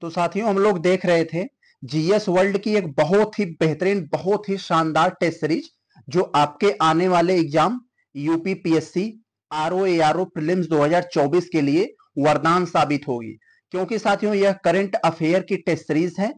तो साथियों हम लोग देख रहे थे जीएस वर्ल्ड की एक बहुत ही बेहतरीन बहुत ही शानदार टेस्ट सीरीज जो आपके आने वाले एग्जाम यूपी पीएससी आरओ दो हजार चौबीस के लिए वरदान साबित होगी क्योंकि साथियों यह करंट अफेयर की टेस्ट सीरीज है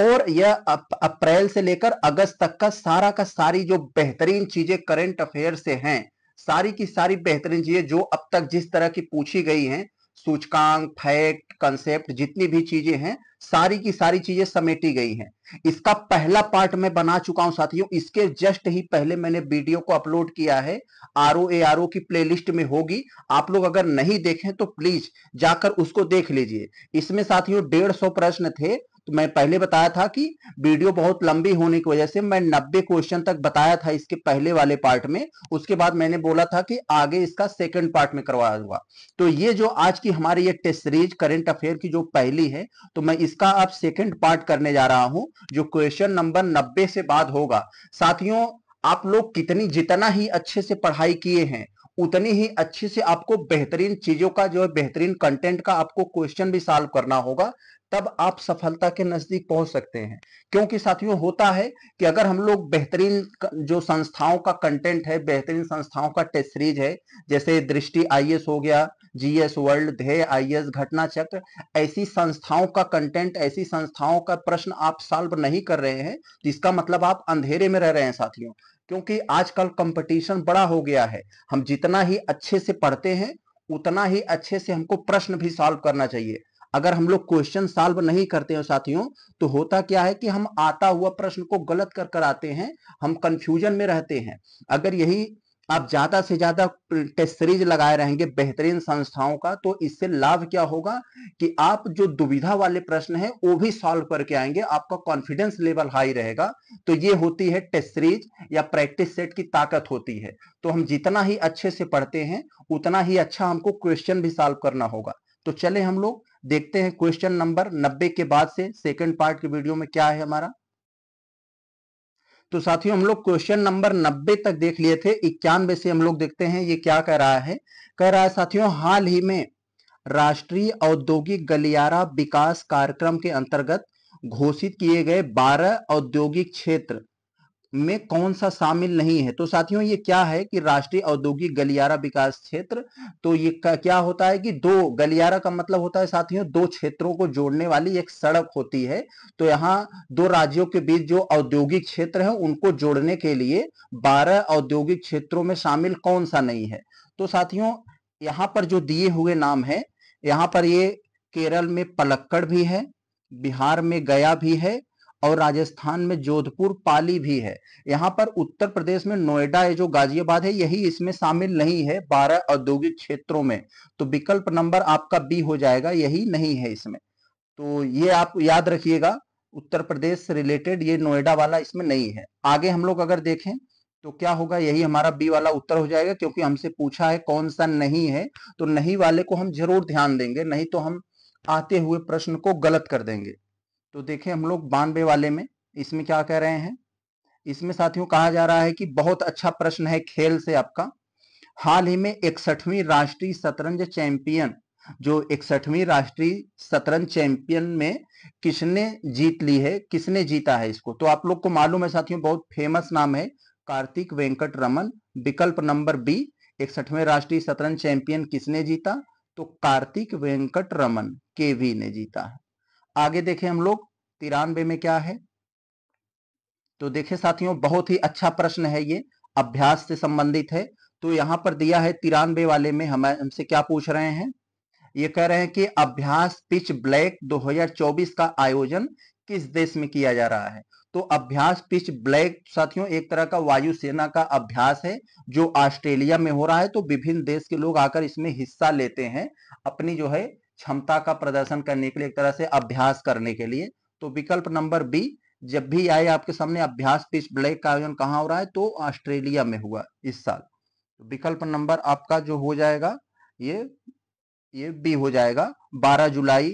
और यह अप्रैल से लेकर अगस्त तक का सारा का सारी जो बेहतरीन चीजें करंट अफेयर से हैं सारी की सारी बेहतरीन चीजें जो अब तक जिस तरह की पूछी गई हैं सूचकांक फैक्ट कंसेप्ट जितनी भी चीजें हैं सारी की सारी चीजें समेटी गई हैं इसका पहला पार्ट मैं बना चुका हूं साथियों इसके जस्ट ही पहले मैंने वीडियो को अपलोड किया है R O A R O की प्लेलिस्ट में होगी आप लोग अगर नहीं देखें तो प्लीज जाकर उसको देख लीजिए इसमें साथियों डेढ़ सौ प्रश्न थे तो मैं पहले बताया था कि वीडियो बहुत लंबी होने की वजह से मैं नब्बे क्वेश्चन तक बताया था इसके पहले वाले पार्ट में उसके बाद मैंने बोला था कि आगे इसका सेकंड पार्ट में करवाऊंगा तो ये जो आज की हमारी ये टेस्ट सीरीज करेंट अफेयर की जो पहली है तो मैं इसका अब सेकेंड पार्ट करने जा रहा हूं जो क्वेश्चन नंबर नब्बे से बाद होगा साथियों आप लोग कितनी जितना ही अच्छे से पढ़ाई किए हैं उतनी ही अच्छे से आपको बेहतरीन चीजों का जो है बेहतरीन कंटेंट का आपको क्वेश्चन भी सॉल्व करना होगा तब आप सफलता के नजदीक पहुंच सकते हैं क्योंकि साथियों होता है कि अगर हम लोग बेहतरीन जो संस्थाओं का कंटेंट है बेहतरीन संस्थाओं का टेस्ट सीरीज है जैसे दृष्टि आईएएस e हो गया GS world e Dhyeya IAS e Ghatna चक्र ऐसी संस्थाओं का कंटेंट ऐसी संस्थाओं का प्रश्न आप सॉल्व नहीं कर रहे हैं जिसका मतलब आप अंधेरे में रह रहे हैं साथियों क्योंकि आजकल कंपटीशन बड़ा हो गया है हम जितना ही अच्छे से पढ़ते हैं उतना ही अच्छे से हमको प्रश्न भी सॉल्व करना चाहिए अगर हम लोग क्वेश्चन सॉल्व नहीं करते हैं साथियों तो होता क्या है कि हम आता हुआ प्रश्न को गलत कर कर आते हैं हम कंफ्यूजन में रहते हैं अगर यही आप ज्यादा से ज्यादा टेस्ट सीरीज लगाए रहेंगे बेहतरीन संस्थाओं का तो इससे लाभ क्या होगा कि आप जो दुविधा वाले प्रश्न हैं वो भी सॉल्व करके आएंगे आपका कॉन्फिडेंस लेवल हाई रहेगा तो ये होती है टेस्ट सीरीज या प्रैक्टिस सेट की ताकत होती है तो हम जितना ही अच्छे से पढ़ते हैं उतना ही अच्छा हमको क्वेश्चन भी सॉल्व करना होगा तो चले हम लोग देखते हैं क्वेश्चन नंबर नब्बे के बाद से सेकंड पार्ट के वीडियो में क्या है हमारा तो साथियों हम लोग क्वेश्चन नंबर नब्बे तक देख लिए थे इक्यानवे से हम लोग देखते हैं ये क्या कह रहा है कह रहा है साथियों हाल ही में राष्ट्रीय औद्योगिक गलियारा विकास कार्यक्रम के अंतर्गत घोषित किए गए 12 औद्योगिक क्षेत्र में कौन सा शामिल नहीं है तो साथियों ये क्या है कि राष्ट्रीय औद्योगिक गलियारा विकास क्षेत्र तो ये क्या होता है कि दो गलियारा का मतलब होता है साथियों दो क्षेत्रों को जोड़ने वाली एक सड़क होती है तो यहाँ दो राज्यों के बीच जो औद्योगिक क्षेत्र है उनको जोड़ने के लिए बारह औद्योगिक क्षेत्रों में शामिल कौन सा नहीं है तो साथियों यहाँ पर जो दिए हुए नाम है यहाँ पर ये केरल में पलक्कड़ भी है बिहार में गया भी है और राजस्थान में जोधपुर पाली भी है यहाँ पर उत्तर प्रदेश में नोएडा है जो गाजियाबाद है यही इसमें शामिल नहीं है बारह औद्योगिक क्षेत्रों में तो विकल्प नंबर आपका बी हो जाएगा यही नहीं है इसमें तो ये आप याद रखिएगा उत्तर प्रदेश से रिलेटेड ये नोएडा वाला इसमें नहीं है आगे हम लोग अगर देखें तो क्या होगा यही हमारा बी वाला उत्तर हो जाएगा क्योंकि हमसे पूछा है कौन सा नहीं है तो नहीं वाले को हम जरूर ध्यान देंगे नहीं तो हम आते हुए प्रश्न को गलत कर देंगे तो देखें हम लोग बानवे वाले में इसमें क्या कह रहे हैं इसमें साथियों कहा जा रहा है कि बहुत अच्छा प्रश्न है खेल से आपका हाल ही में इकसठवीं राष्ट्रीय शतरंज चैंपियन जो इकसठवीं राष्ट्रीय शतरंज चैंपियन में किसने जीत ली है किसने जीता है इसको तो आप लोग को मालूम है साथियों बहुत फेमस नाम है कार्तिक वेंकट रमन विकल्प नंबर बी इकसठवें राष्ट्रीय शतरंज चैंपियन किसने जीता तो कार्तिक वेंकट रमन केवी ने जीता है आगे देखें हम लोग तिरानवे में क्या है तो देखें साथियों बहुत ही अच्छा प्रश्न है ये अभ्यास से संबंधित है तो यहाँ पर दिया है तिरानवे वाले में हम हमसे क्या पूछ रहे हैं ये कह रहे हैं कि अभ्यास पिच ब्लैक 2024 का आयोजन किस देश में किया जा रहा है तो अभ्यास पिच ब्लैक साथियों एक तरह का वायुसेना का अभ्यास है जो ऑस्ट्रेलिया में हो रहा है तो विभिन्न देश के लोग आकर इसमें हिस्सा लेते हैं अपनी जो है क्षमता का प्रदर्शन करने के लिए एक तरह से अभ्यास करने के लिए तो विकल्प नंबर बी जब भी आए आपके सामने अभ्यास पिच ब्लैक का आयोजन कहाँ हो रहा है तो ऑस्ट्रेलिया में हुआ इस साल तो विकल्प नंबर आपका जो हो जाएगा ये ये बी हो जाएगा 12 जुलाई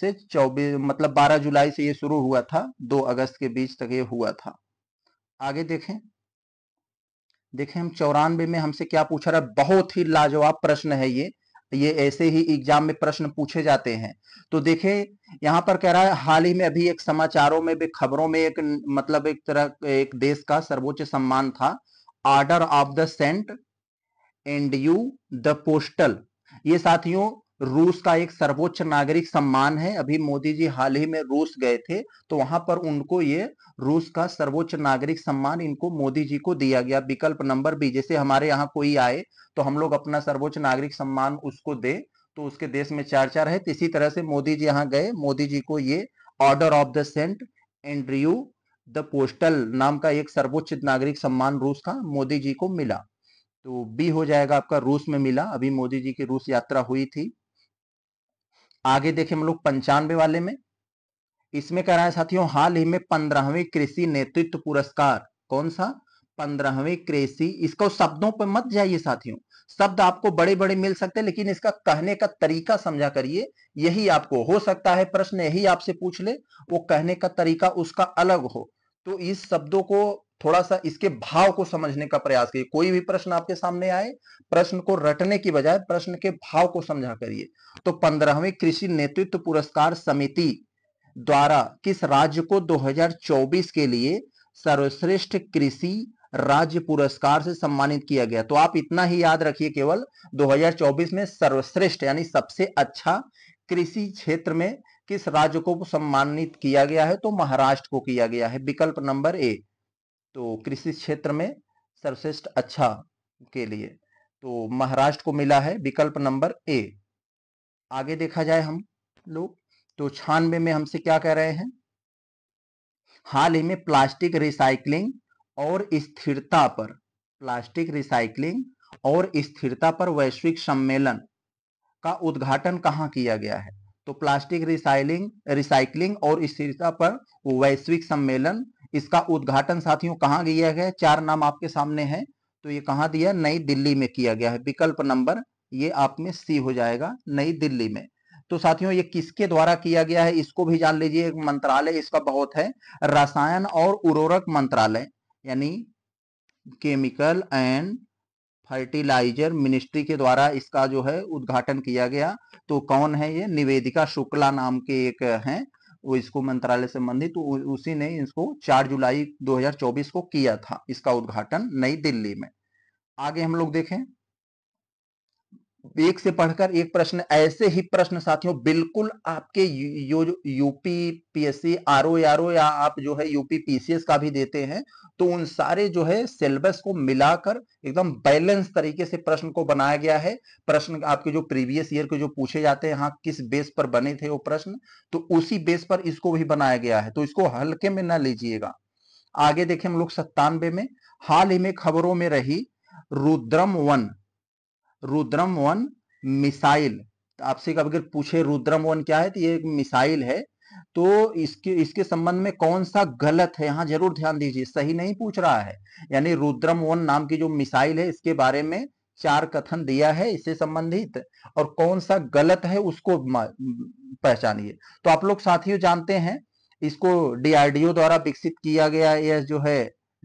से 24 मतलब 12 जुलाई से ये शुरू हुआ था 2 अगस्त के बीच तक ये हुआ था आगे देखें देखें हम चौरानवे में हमसे क्या पूछा रहा है बहुत ही लाजवाब प्रश्न है ये ये ऐसे ही एग्जाम में प्रश्न पूछे जाते हैं तो देखें यहाँ पर कह रहा है हाल ही में अभी एक समाचारों में भी खबरों में एक मतलब एक तरह एक देश का सर्वोच्च सम्मान था order of the Saint Andrew the apostle ये साथियों रूस का एक सर्वोच्च नागरिक सम्मान है अभी मोदी जी हाल ही में रूस गए थे तो वहां पर उनको ये रूस का सर्वोच्च नागरिक सम्मान इनको मोदी जी को दिया गया विकल्प नंबर बी जैसे हमारे यहाँ कोई आए तो हम लोग अपना सर्वोच्च नागरिक सम्मान उसको दे तो उसके देश में चार चार है इसी तरह से मोदी जी यहाँ गए मोदी जी को ये order of the Saint Andrew the apostle नाम का एक सर्वोच्च नागरिक सम्मान रूस का मोदी जी को मिला तो बी हो जाएगा आपका रूस में मिला अभी मोदी जी की रूस यात्रा हुई थी आगे देखें हम लोग पंचानवे वाले में इसमें कह रहा है साथियों हाल ही में पंद्रहवें कृषि नेतृत्व पुरस्कार कौन सा पंद्रहवें कृषि इसको शब्दों पर मत जाइए साथियों शब्द आपको बड़े बड़े मिल सकते हैं लेकिन इसका कहने का तरीका समझा करिए यही आपको हो सकता है प्रश्न यही आपसे पूछ ले वो कहने का तरीका उसका अलग हो तो इस शब्दों को थोड़ा सा इसके भाव को समझने का प्रयास करिए कोई भी प्रश्न आपके सामने आए प्रश्न को रटने की बजाय प्रश्न के भाव को समझा करिए तो पंद्रहवीं कृषि नेतृत्व पुरस्कार समिति द्वारा किस राज्य को 2024 के लिए सर्वश्रेष्ठ कृषि राज्य पुरस्कार से सम्मानित किया गया तो आप इतना ही याद रखिए केवल 2024 में सर्वश्रेष्ठ यानी सबसे अच्छा कृषि क्षेत्र में किस राज्य को सम्मानित किया गया है तो महाराष्ट्र को किया गया है विकल्प नंबर ए तो कृषि क्षेत्र में सर्वश्रेष्ठ अच्छा के लिए तो महाराष्ट्र को मिला है विकल्प नंबर ए आगे देखा जाए हम लोग तो छानवे में हमसे क्या कह रहे हैं हाल ही में प्लास्टिक रिसाइकलिंग और स्थिरता पर प्लास्टिक रिसाइकलिंग और स्थिरता पर वैश्विक सम्मेलन का उद्घाटन कहाँ किया गया है तो प्लास्टिक रिसाइलिंग रिसाइकलिंग और स्थिरता पर वैश्विक सम्मेलन इसका उद्घाटन साथियों कहाँ किया गया है चार नाम आपके सामने है तो ये कहाँ दिया नई दिल्ली में किया गया है विकल्प नंबर ये आप में सी हो जाएगा नई दिल्ली में तो साथियों ये किसके द्वारा किया गया है इसको भी जान लीजिए एक मंत्रालय इसका बहुत है रसायन और उर्वरक मंत्रालय यानी केमिकल एंड फर्टिलाइजर मिनिस्ट्री के द्वारा इसका जो है उद्घाटन किया गया तो कौन है ये निवेदिका शुक्ला नाम के एक हैं वो इसको मंत्रालय संबंधित तो उसी ने इसको 4 जुलाई 2024 को किया था इसका उद्घाटन नई दिल्ली में आगे हम लोग देखें एक से पढ़कर एक प्रश्न ऐसे ही प्रश्न साथियों बिल्कुल आपके यो यू, UP PSC R O R O या आप जो है यूपी पीसीएस का भी देते हैं तो उन सारे जो है सिलेबस को मिलाकर एकदम बैलेंस तरीके से प्रश्न को बनाया गया है प्रश्न आपके जो प्रीवियस ईयर के जो पूछे जाते हैं हाँ किस बेस पर बने थे वो प्रश्न तो उसी बेस पर इसको भी बनाया गया है तो इसको हल्के में ना लीजिएगा आगे देखें हम लोग सत्तानवे में हाल ही में खबरों में रही Rudram one Rudram one missile तो आपसे कभी अगर पूछे रुद्रम वन क्या है तो ये एक मिसाइल है तो इसके इसके संबंध में कौन सा गलत है यहां जरूर ध्यान दीजिए सही नहीं पूछ रहा है यानी रुद्रम वन नाम की जो मिसाइल है इसके बारे में चार कथन दिया है इससे संबंधित और कौन सा गलत है उसको पहचानिए तो आप लोग साथियों जानते हैं इसको डीआरडीओ द्वारा विकसित किया गया यह जो है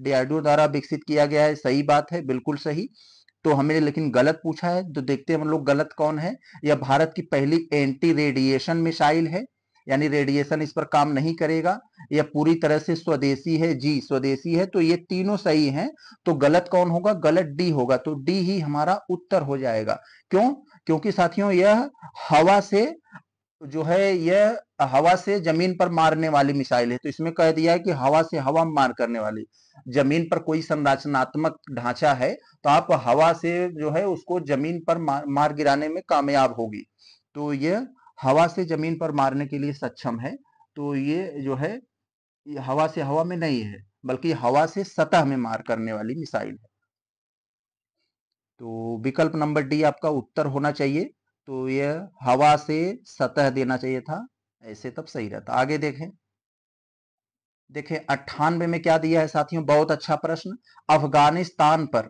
डीआरडीओ द्वारा विकसित किया गया है सही बात है बिल्कुल सही तो हमें लेकिन गलत पूछा है तो देखते हैं हम लोग गलत कौन है यह भारत की पहली एंटी रेडिएशन मिसाइल है यानी रेडिएशन इस पर काम नहीं करेगा यह पूरी तरह से स्वदेशी है जी स्वदेशी है तो ये तीनों सही हैं तो गलत कौन होगा गलत डी होगा तो डी ही हमारा उत्तर हो जाएगा क्यों क्योंकि साथियों यह हवा से तो जो है यह हवा से जमीन पर मारने वाली मिसाइल है तो इसमें कह दिया है कि हवा से हवा मार करने वाली जमीन पर कोई संरचनात्मक ढांचा है तो आप हवा से जो है उसको जमीन पर मार, मार गिराने में कामयाब होगी तो यह हवा से जमीन पर मारने के लिए सक्षम है तो ये जो है ये हवा से हवा में नहीं है बल्कि हवा से सतह में मार करने वाली मिसाइल है तो विकल्प नंबर डी आपका उत्तर होना चाहिए तो यह हवा से सतह देना चाहिए था ऐसे तब सही रहता आगे देखें देखें अट्ठानवे में क्या दिया है साथियों बहुत अच्छा प्रश्न अफगानिस्तान पर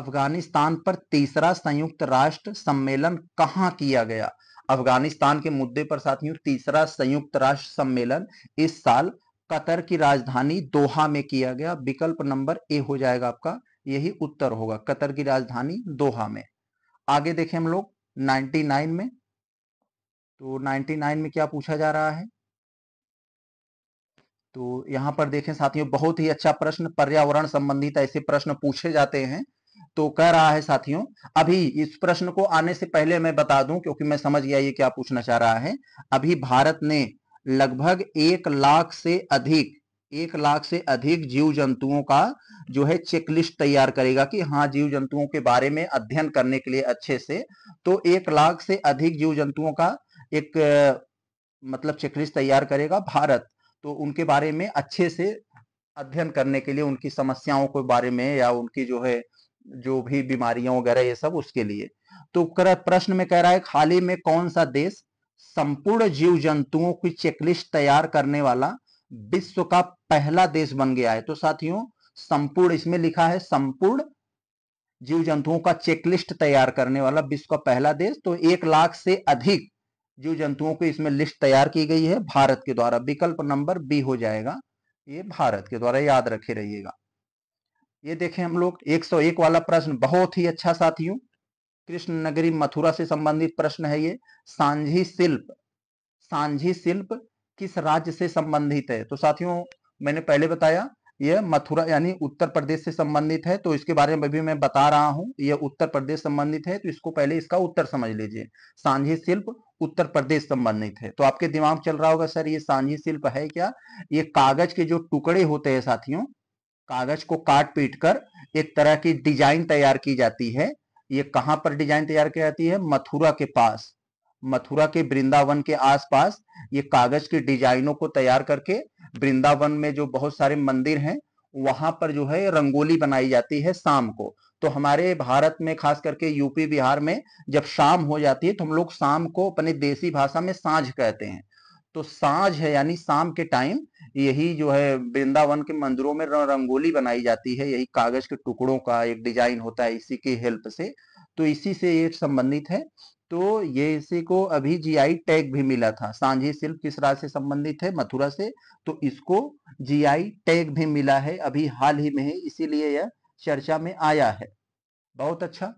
अफगानिस्तान पर तीसरा संयुक्त राष्ट्र सम्मेलन कहाँ किया गया अफगानिस्तान के मुद्दे पर साथियों तीसरा संयुक्त राष्ट्र सम्मेलन इस साल कतर की राजधानी दोहा में किया गया विकल्प नंबर ए हो जाएगा आपका यही उत्तर होगा कतर की राजधानी दोहा में आगे देखें हम लोग 99 में तो 99 में क्या पूछा जा रहा है तो यहां पर देखें साथियों बहुत ही अच्छा प्रश्न पर्यावरण संबंधित ऐसे प्रश्न पूछे जाते हैं तो कह रहा है साथियों अभी इस प्रश्न को आने से पहले मैं बता दूं क्योंकि मैं समझ गया ये क्या पूछना चाह रहा है अभी भारत ने लगभग एक लाख से अधिक एक लाख से अधिक जीव जंतुओं का जो है चेकलिस्ट तैयार करेगा कि हाँ जीव जंतुओं के बारे में अध्ययन करने के लिए अच्छे से तो एक लाख से अधिक जीव जंतुओं का एक मतलब चेकलिस्ट तैयार करेगा भारत तो उनके बारे में अच्छे से अध्ययन करने के लिए उनकी समस्याओं के बारे में या उनकी जो है जो भी बीमारियां वगैरह ये सब उसके लिए तो प्रश्न में कह रहा है हाल ही में कौन सा देश संपूर्ण जीव जंतुओं की चेकलिस्ट तैयार करने वाला विश्व का पहला देश बन गया है तो साथियों संपूर्ण इसमें लिखा है संपूर्ण जीव जंतुओं का चेकलिस्ट तैयार करने वाला विश्व का पहला देश तो एक लाख से अधिक जीव जंतुओं की इसमें लिस्ट तैयार की गई है भारत के द्वारा विकल्प नंबर बी हो जाएगा ये भारत के द्वारा याद रखे रहिएगा ये देखें हम लोग 101 वाला प्रश्न बहुत ही अच्छा साथियों कृष्ण नगरी मथुरा से संबंधित प्रश्न है ये सांझी शिल्प सांझी शिल्प किस राज्य से संबंधित है तो साथियों मैंने पहले बताया यह मथुरा यानी उत्तर प्रदेश से संबंधित है तो इसके बारे में भी मैं बता रहा हूं यह उत्तर प्रदेश संबंधित है तो इसको पहले इसका उत्तर समझ लीजिए सांझी शिल्प उत्तर प्रदेश संबंधित है तो आपके दिमाग चल रहा होगा सर ये सांझी शिल्प है क्या ये कागज के जो टुकड़े होते हैं साथियों कागज को काट पीट कर एक तरह की डिजाइन तैयार की जाती है ये कहां पर डिजाइन तैयार की जाती है मथुरा के पास मथुरा के वृंदावन के आसपास ये कागज के डिजाइनों को तैयार करके वृंदावन में जो बहुत सारे मंदिर हैं वहां पर जो है रंगोली बनाई जाती है शाम को तो हमारे भारत में खास करके यूपी बिहार में जब शाम हो जाती है तो हम लोग शाम को अपने देसी भाषा में सांझ कहते हैं तो सांझ है यानी शाम के टाइम यही जो है वृंदावन के मंदिरों में रंगोली बनाई जाती है यही कागज के टुकड़ों का एक डिजाइन होता है इसी की हेल्प से तो इसी से ये संबंधित है तो ये इसी को अभी जीआई टैग भी मिला था सांझी शिल्प किस राज्य से संबंधित है मथुरा से तो इसको जीआई टैग भी मिला है अभी हाल ही में है इसीलिए यह चर्चा में आया है बहुत अच्छा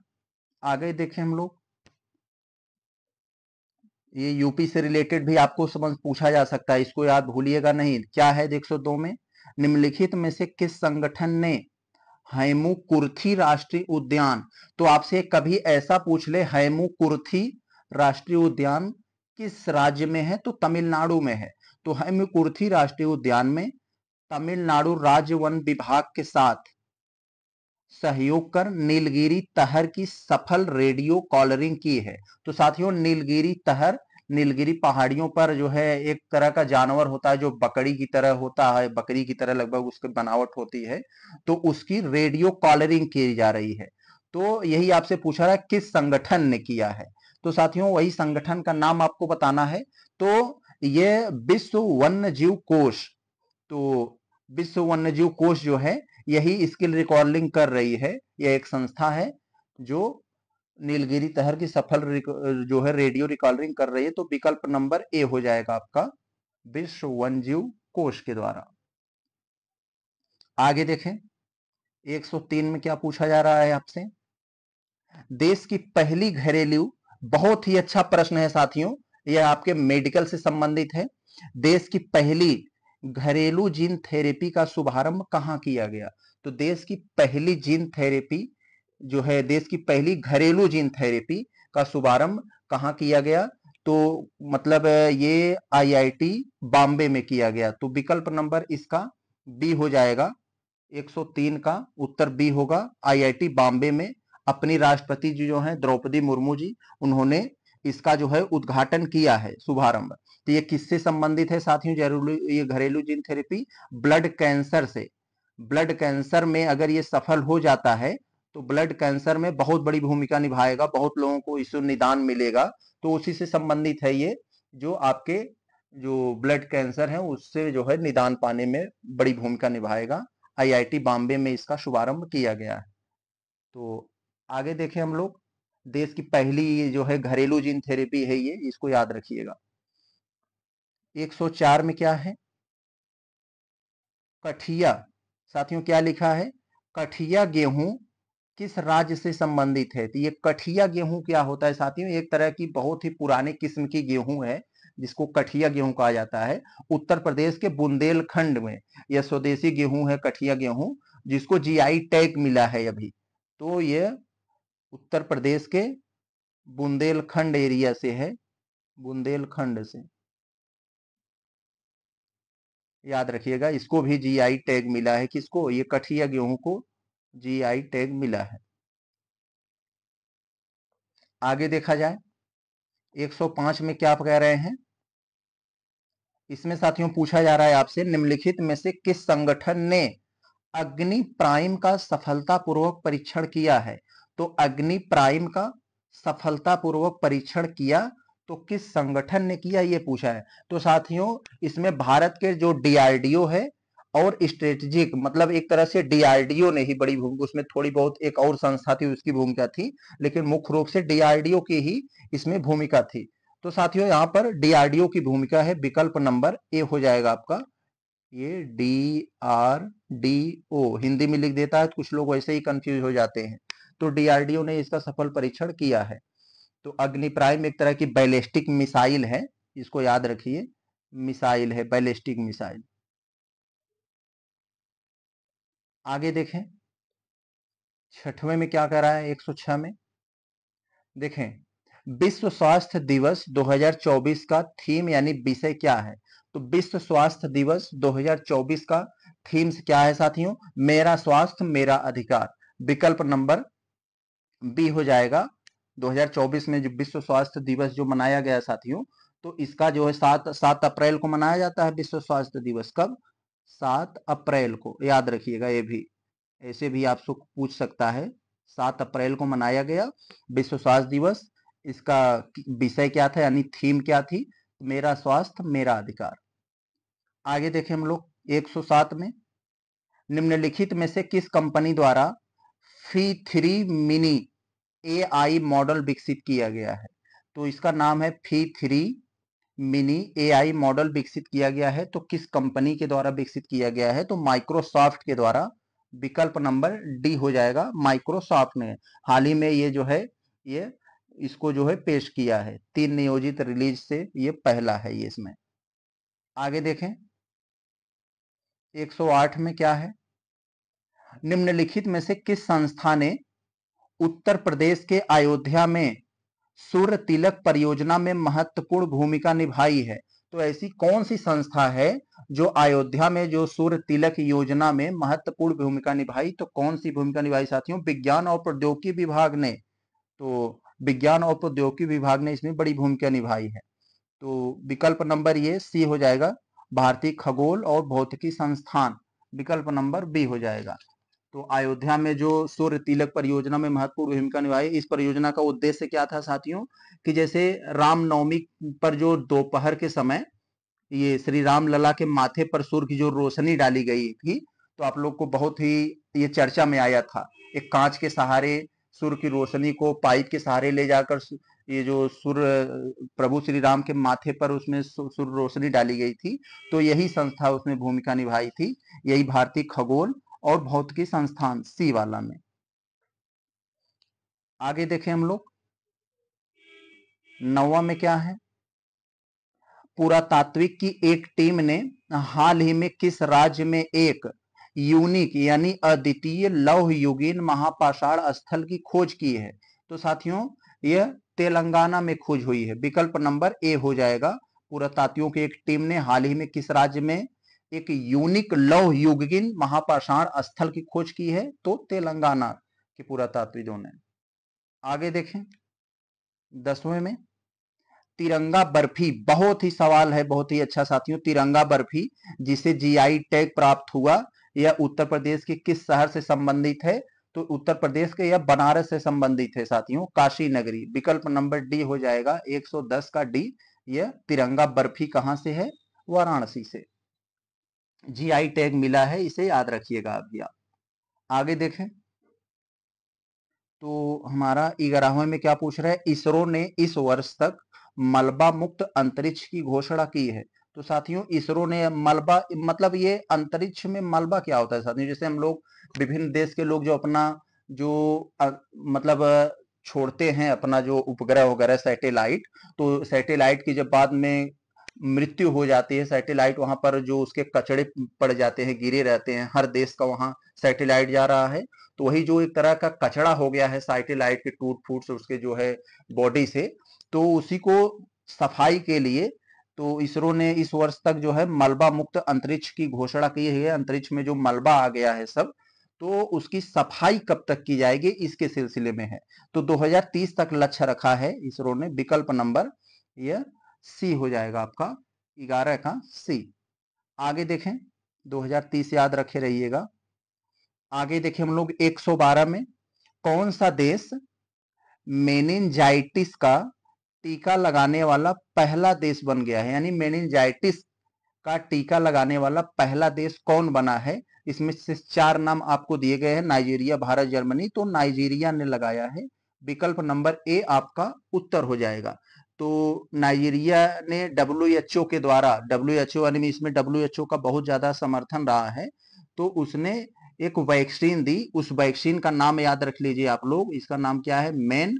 आगे देखें हम लोग ये यूपी से रिलेटेड भी आपको समझ पूछा जा सकता है इसको याद भूलिएगा नहीं क्या है एक में निम्नलिखित में से किस संगठन ने हेमुकुर्थी राष्ट्रीय उद्यान तो आपसे कभी ऐसा पूछ ले हेमुकुर्थी राष्ट्रीय उद्यान किस राज्य में है तो तमिलनाडु में है तो हेमुकुर्थी राष्ट्रीय उद्यान में तमिलनाडु राज्य वन विभाग के साथ सहयोग कर नीलगिरी तहर की सफल रेडियो कॉलरिंग की है तो साथियों नीलगिरी तहर नीलगिरी पहाड़ियों पर जो है एक तरह का जानवर होता है जो बकरी की तरह होता है बकरी की तरह लगभग उसकी बनावट होती है तो उसकी रेडियो कॉलरिंग की जा रही है तो यही आपसे पूछा रहा है किस संगठन ने किया है तो साथियों वही संगठन का नाम आपको बताना है तो ये विश्व वन्य जीव कोष तो विश्व वन्य जीव कोष जो है यही स्किल रिकॉर्डिंग कर रही है यह एक संस्था है जो नीलगिरी तहर की सफल जो है रेडियो रिकॉर्डिंग कर रही है तो विकल्प नंबर ए हो जाएगा आपका विश्व वन जीव कोष के द्वारा आगे देखें 103 में क्या पूछा जा रहा है आपसे देश की पहली घरेलू बहुत ही अच्छा प्रश्न है साथियों यह आपके मेडिकल से संबंधित है देश की पहली घरेलू जीन थेरेपी का शुभारंभ कहां किया गया तो देश की पहली जीन थेरेपी जो है देश की पहली घरेलू जीन थेरेपी का शुभारंभ कहाँ किया गया तो मतलब ये आईआईटी बॉम्बे में किया गया तो विकल्प नंबर इसका बी हो जाएगा 103 का उत्तर बी होगा आईआईटी बॉम्बे में अपनी राष्ट्रपति जी जो है द्रौपदी मुर्मू जी उन्होंने इसका जो है उद्घाटन किया है शुभारंभ तो ये किससे संबंधित है साथियों जरूरी ये घरेलू जीन थेरेपी ब्लड कैंसर से ब्लड कैंसर में अगर ये सफल हो जाता है तो ब्लड कैंसर में बहुत बड़ी भूमिका निभाएगा बहुत लोगों को इस निदान मिलेगा तो उसी से संबंधित है ये जो आपके जो ब्लड कैंसर है उससे जो है निदान पाने में बड़ी भूमिका निभाएगा आईआईटी बॉम्बे में इसका शुभारंभ किया गया है तो आगे देखें हम लोग देश की पहली जो है घरेलू जीन थेरेपी है ये इसको याद रखिएगा 104 में क्या है कठिया साथियों क्या लिखा है कठिया गेहूं किस राज्य से संबंधित है तो ये कठिया गेहूं क्या होता है साथियों एक तरह की बहुत ही पुराने किस्म की गेहूं है जिसको कठिया गेहूं कहा जाता है उत्तर प्रदेश के बुंदेलखंड में यह स्वदेशी गेहूं है कठिया गेहूं जिसको जीआई टैग मिला है अभी तो यह उत्तर प्रदेश के बुंदेलखंड एरिया से है बुंदेलखंड से याद रखिएगा इसको भी जीआई टैग मिला है किसको ये कठिया गेहूं को जीआई टैग मिला है आगे देखा जाए 105 में क्या आप कह रहे हैं इसमें साथियों पूछा जा रहा है आपसे निम्नलिखित में से किस संगठन ने अग्नि प्राइम का सफलतापूर्वक परीक्षण किया है तो अग्नि प्राइम का सफलतापूर्वक परीक्षण किया तो किस संगठन ने किया ये पूछा है तो साथियों इसमें भारत के जो डीआरडीओ है और स्ट्रेटेजिक मतलब एक तरह से डीआरडीओ ने ही बड़ी भूमिका उसमें थोड़ी बहुत एक और संस्था थी उसकी भूमिका थी लेकिन मुख्य रूप से डीआरडीओ की ही इसमें भूमिका थी तो साथियों यहां पर डीआरडीओ की भूमिका है विकल्प नंबर ए हो जाएगा आपका ये D R D O Hindi में लिख देता है तो कुछ लोग वैसे ही कंफ्यूज हो जाते हैं तो डीआरडीओ ने इसका सफल परीक्षण किया है तो अग्नि प्राइम एक तरह की बैलिस्टिक मिसाइल है इसको याद रखिए मिसाइल है बैलिस्टिक मिसाइल आगे देखें छठवें में क्या करा है 106 में देखें विश्व स्वास्थ्य दिवस 2024 का थीम यानी विषय क्या है तो विश्व स्वास्थ्य दिवस 2024 का थीम क्या है साथियों मेरा स्वास्थ्य मेरा अधिकार विकल्प नंबर बी हो जाएगा 2024 में जो विश्व स्वास्थ्य दिवस जो मनाया गया साथियों तो इसका जो है सात सात अप्रैल को मनाया जाता है विश्व स्वास्थ्य दिवस कब सात अप्रैल को याद रखिएगा ये भी ऐसे भी आपसे पूछ सकता है सात अप्रैल को मनाया गया विश्व स्वास्थ्य दिवस इसका विषय क्या था यानी थीम क्या थी मेरा स्वास्थ्य मेरा अधिकार आगे देखें हम लोग 107 में निम्नलिखित में से किस कंपनी द्वारा Phi three mini A I model विकसित किया गया है तो इसका नाम है Phi three mini AI model विकसित किया गया है तो किस कंपनी के द्वारा विकसित किया गया है तो माइक्रोसॉफ्ट के द्वारा विकल्प नंबर डी हो जाएगा माइक्रोसॉफ्ट ने हाल ही में ये जो है ये इसको जो है पेश किया है तीन नियोजित रिलीज से ये पहला है ये इसमें आगे देखें 108 में क्या है निम्नलिखित में से किस संस्था ने उत्तर प्रदेश के अयोध्या में सूर्य तिलक परियोजना में महत्वपूर्ण भूमिका निभाई है तो ऐसी कौन सी संस्था है जो अयोध्या में जो सूर्य तिलक योजना में महत्वपूर्ण भूमिका निभाई तो कौन सी भूमिका निभाई साथियों विज्ञान और प्रौद्योगिकी विभाग ने तो विज्ञान और प्रौद्योगिकी विभाग ने इसमें बड़ी भूमिका निभाई है तो विकल्प नंबर ये सी हो जाएगा भारतीय खगोल और भौतिकी संस्थान विकल्प नंबर बी हो जाएगा तो अयोध्या में जो सूर्य तिलक परियोजना में महत्वपूर्ण भूमिका निभाई इस परियोजना का उद्देश्य क्या था साथियों कि जैसे रामनवमी पर जो दोपहर के समय ये श्री राम लला के माथे पर सूर्य की जो रोशनी डाली गई थी तो आप लोग को बहुत ही ये चर्चा में आया था एक कांच के सहारे सूर्य की रोशनी को पाइप के सहारे ले जाकर ये जो सूर्य प्रभु श्री राम के माथे पर उसमें सूर्य रोशनी डाली गई थी तो यही संस्था उसमें भूमिका निभाई थी यही भारतीय खगोल और भौतिकी संस्थान सी वाला में आगे देखें हम लोग नवा में क्या है पुरातात्विक की एक टीम ने हाल ही में किस राज्य में एक यूनिक यानी अद्वितीय लौह युगीन महापाषाण स्थल की खोज की है तो साथियों यह तेलंगाना में खोज हुई है विकल्प नंबर ए हो जाएगा पुरातात्वियों की एक टीम ने हाल ही में किस राज्य में एक यूनिक लौह युगिन महापाषाण स्थल की खोज की है तो तेलंगाना के पुरातात्विदों ने आगे देखें दसवें में तिरंगा बर्फी बहुत ही सवाल है बहुत ही अच्छा साथियों तिरंगा बर्फी जिसे जीआई टैग प्राप्त हुआ यह उत्तर प्रदेश के किस शहर से संबंधित है तो उत्तर प्रदेश के यह बनारस से संबंधित है साथियों काशी नगरी विकल्प नंबर डी हो जाएगा 110 का डी यह तिरंगा बर्फी कहां से है वाराणसी से जीआई टैग मिला है इसे याद रखिएगा आप भी आगे देखें तो हमारा ग्यारहवें में क्या पूछ रहा है इसरो ने इस वर्ष तक मलबा मुक्त अंतरिक्ष की घोषणा की है तो साथियों इसरो ने मलबा मतलब ये अंतरिक्ष में मलबा क्या होता है साथियों जैसे हम लोग विभिन्न देश के लोग जो अपना जो अ, मतलब छोड़ते हैं अपना जो उपग्रह वगैरह सैटेलाइट तो सैटेलाइट की जब बाद में मृत्यु हो जाती है सैटेलाइट वहां पर जो उसके कचड़े पड़ जाते हैं गिरे रहते हैं हर देश का वहां सैटेलाइट जा रहा है तो वही जो एक तरह का कचड़ा हो गया है सैटेलाइट के टूट फूट से उसके जो है बॉडी से तो उसी को सफाई के लिए तो इसरो ने इस वर्ष तक जो है मलबा मुक्त अंतरिक्ष की घोषणा की है अंतरिक्ष में जो मलबा आ गया है सब तो उसकी सफाई कब तक की जाएगी इसके सिलसिले में है तो 2030 तक लक्ष्य रखा है इसरो ने विकल्प नंबर यह सी हो जाएगा आपका ग्यारह का सी आगे देखें 2030 याद रखे रहिएगा आगे देखें हम लोग 112 में कौन सा देश मेनिनजाइटिस का टीका लगाने वाला पहला देश बन गया है यानी मेनिनजाइटिस का टीका लगाने वाला पहला देश कौन बना है इसमें से चार नाम आपको दिए गए हैं नाइजीरिया भारत जर्मनी तो नाइजीरिया ने लगाया है विकल्प नंबर ए आपका उत्तर हो जाएगा तो नाइजीरिया ने डब्ल्यू के द्वारा डब्ल्यू एच ओ यानी इसमें डब्ल्यू एच ओ का बहुत ज़्यादा समर्थन रहा है तो उसने एक वैक्सीन दी उस वैक्सीन का नाम याद रख लीजिए आप लोग इसका नाम क्या है मेन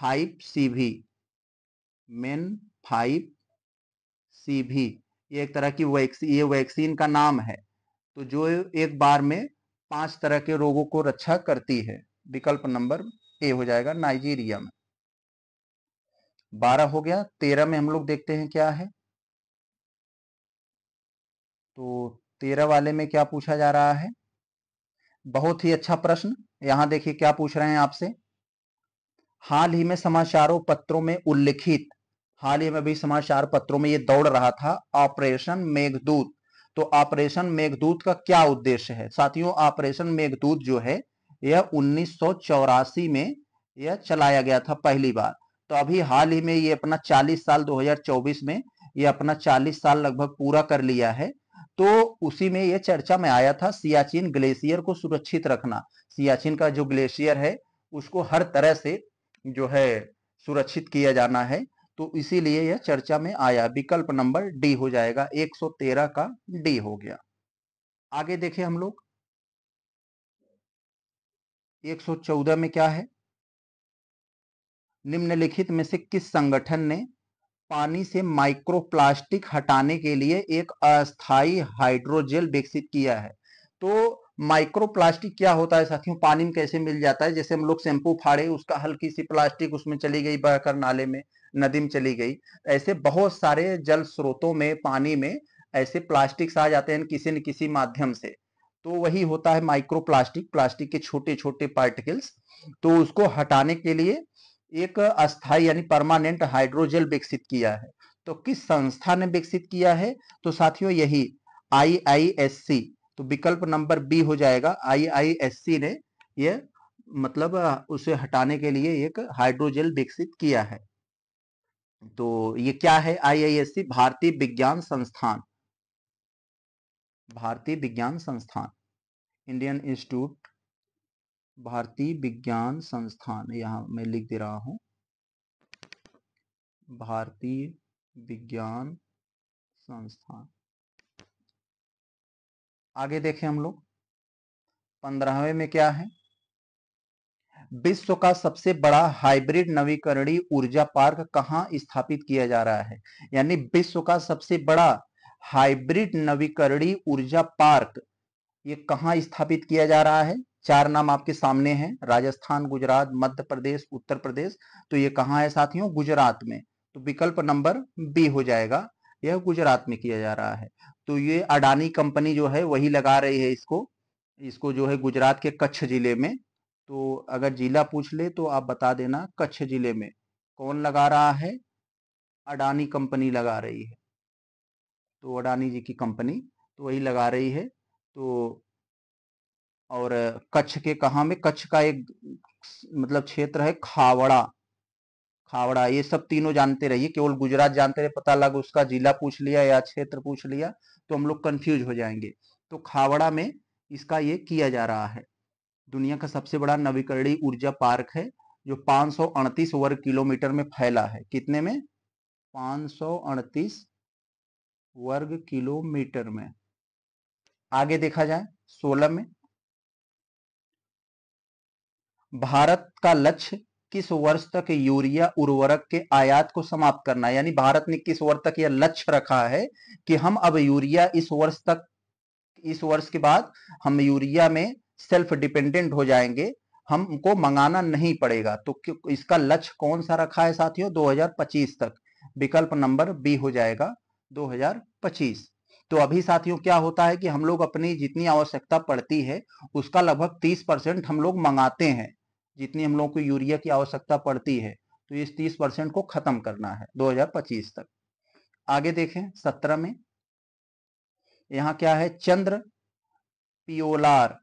फाइव सी भी मेन फाइव सी भी ये एक तरह की वैक्सीन ये वैक्सीन का नाम है तो जो एक बार में पांच तरह के रोगों को रक्षा करती है विकल्प नंबर ए हो जाएगा नाइजीरिया में बारह हो गया तेरह में हम लोग देखते हैं क्या है तो तेरह वाले में क्या पूछा जा रहा है बहुत ही अच्छा प्रश्न यहां देखिए क्या पूछ रहे हैं आपसे हाल ही में समाचारों पत्रों में उल्लिखित हाल ही में अभी समाचार पत्रों में ये दौड़ रहा था ऑपरेशन मेघदूत तो ऑपरेशन मेघदूत का क्या उद्देश्य है साथियों ऑपरेशन मेघदूत जो है यह उन्नीस में यह चलाया गया था पहली बार तो अभी हाल ही में ये अपना 40 साल 2024 में ये अपना 40 साल लगभग पूरा कर लिया है तो उसी में ये चर्चा में आया था सियाचिन ग्लेशियर को सुरक्षित रखना सियाचिन का जो ग्लेशियर है उसको हर तरह से जो है सुरक्षित किया जाना है तो इसीलिए यह चर्चा में आया विकल्प नंबर डी हो जाएगा 113 का डी हो गया आगे देखें हम लोग 114 में क्या है निम्नलिखित में से किस संगठन ने पानी से माइक्रोप्लास्टिक हटाने के लिए एक अस्थाई हाइड्रोजेल विकसित किया है तो माइक्रोप्लास्टिक क्या होता है साथियों पानी में कैसे मिल जाता है जैसे हम लोग शैम्पू फाड़े उसका हल्की सी प्लास्टिक उसमें चली गई बहकर नाले में नदी में चली गई ऐसे बहुत सारे जल स्रोतों में पानी में ऐसे प्लास्टिक्स आ जाते हैं किसी न किसी माध्यम से तो वही होता है प्लास्टिक प्लास्टिक के छोटे छोटे पार्टिकल्स तो उसको हटाने के लिए एक अस्थाई यानी परमानेंट हाइड्रोजेल विकसित किया है तो किस संस्था ने विकसित किया है तो साथियों यही आई आई एस सी तो विकल्प नंबर बी हो जाएगा आई आई एस सी ने यह मतलब उसे हटाने के लिए एक हाइड्रोजेल विकसित किया है तो ये क्या है आई आई एस सी भारतीय विज्ञान संस्थान भारतीय विज्ञान संस्थान इंडियन इंस्टीट्यूट भारतीय विज्ञान संस्थान यहाँ मैं लिख दे रहा हूँ भारतीय विज्ञान संस्थान आगे देखें हम लोग पंद्रहवें में क्या है विश्व का सबसे बड़ा हाइब्रिड नवीकरणीय ऊर्जा पार्क कहां स्थापित किया जा रहा है यानी विश्व का सबसे बड़ा हाइब्रिड नवीकरणीय ऊर्जा पार्क ये कहां स्थापित किया जा रहा है चार नाम आपके सामने हैं राजस्थान गुजरात मध्य प्रदेश उत्तर प्रदेश तो ये कहाँ है साथियों गुजरात में तो विकल्प नंबर बी हो जाएगा यह गुजरात में किया जा रहा है तो ये अडानी कंपनी जो है वही लगा रही है इसको इसको जो है गुजरात के कच्छ जिले में तो अगर जिला पूछ ले तो आप बता देना कच्छ जिले में कौन लगा रहा है अडानी कंपनी लगा रही है तो अडानी जी की कंपनी तो वही लगा रही है तो और कच्छ के कहा में कच्छ का एक मतलब क्षेत्र है खावड़ा खावड़ा ये सब तीनों जानते रहिए केवल गुजरात जानते रहे पता लग उसका जिला पूछ लिया या क्षेत्र पूछ लिया तो हम लोग कंफ्यूज हो जाएंगे तो खावड़ा में इसका ये किया जा रहा है दुनिया का सबसे बड़ा नवीकरणीय ऊर्जा पार्क है जो पांच वर्ग किलोमीटर में फैला है कितने में पांच वर्ग किलोमीटर में आगे देखा जाए सोलह में भारत का लक्ष्य किस वर्ष तक यूरिया उर्वरक के आयात को समाप्त करना यानी भारत ने किस वर्ष तक यह लक्ष्य रखा है कि हम अब यूरिया इस वर्ष तक इस वर्ष के बाद हम यूरिया में सेल्फ डिपेंडेंट हो जाएंगे हमको मंगाना नहीं पड़ेगा तो इसका लक्ष्य कौन सा रखा है साथियों 2025 तक विकल्प नंबर बी हो जाएगा 2025 तो अभी साथियों क्या होता है कि हम लोग अपनी जितनी आवश्यकता पड़ती है उसका लगभग 30 परसेंट हम लोग मंगाते हैं जितनी हम लोगों को यूरिया की आवश्यकता पड़ती है तो इस 30 परसेंट को खत्म करना है 2025 तक आगे देखें सत्रह में यहां क्या है चंद्र पियोलार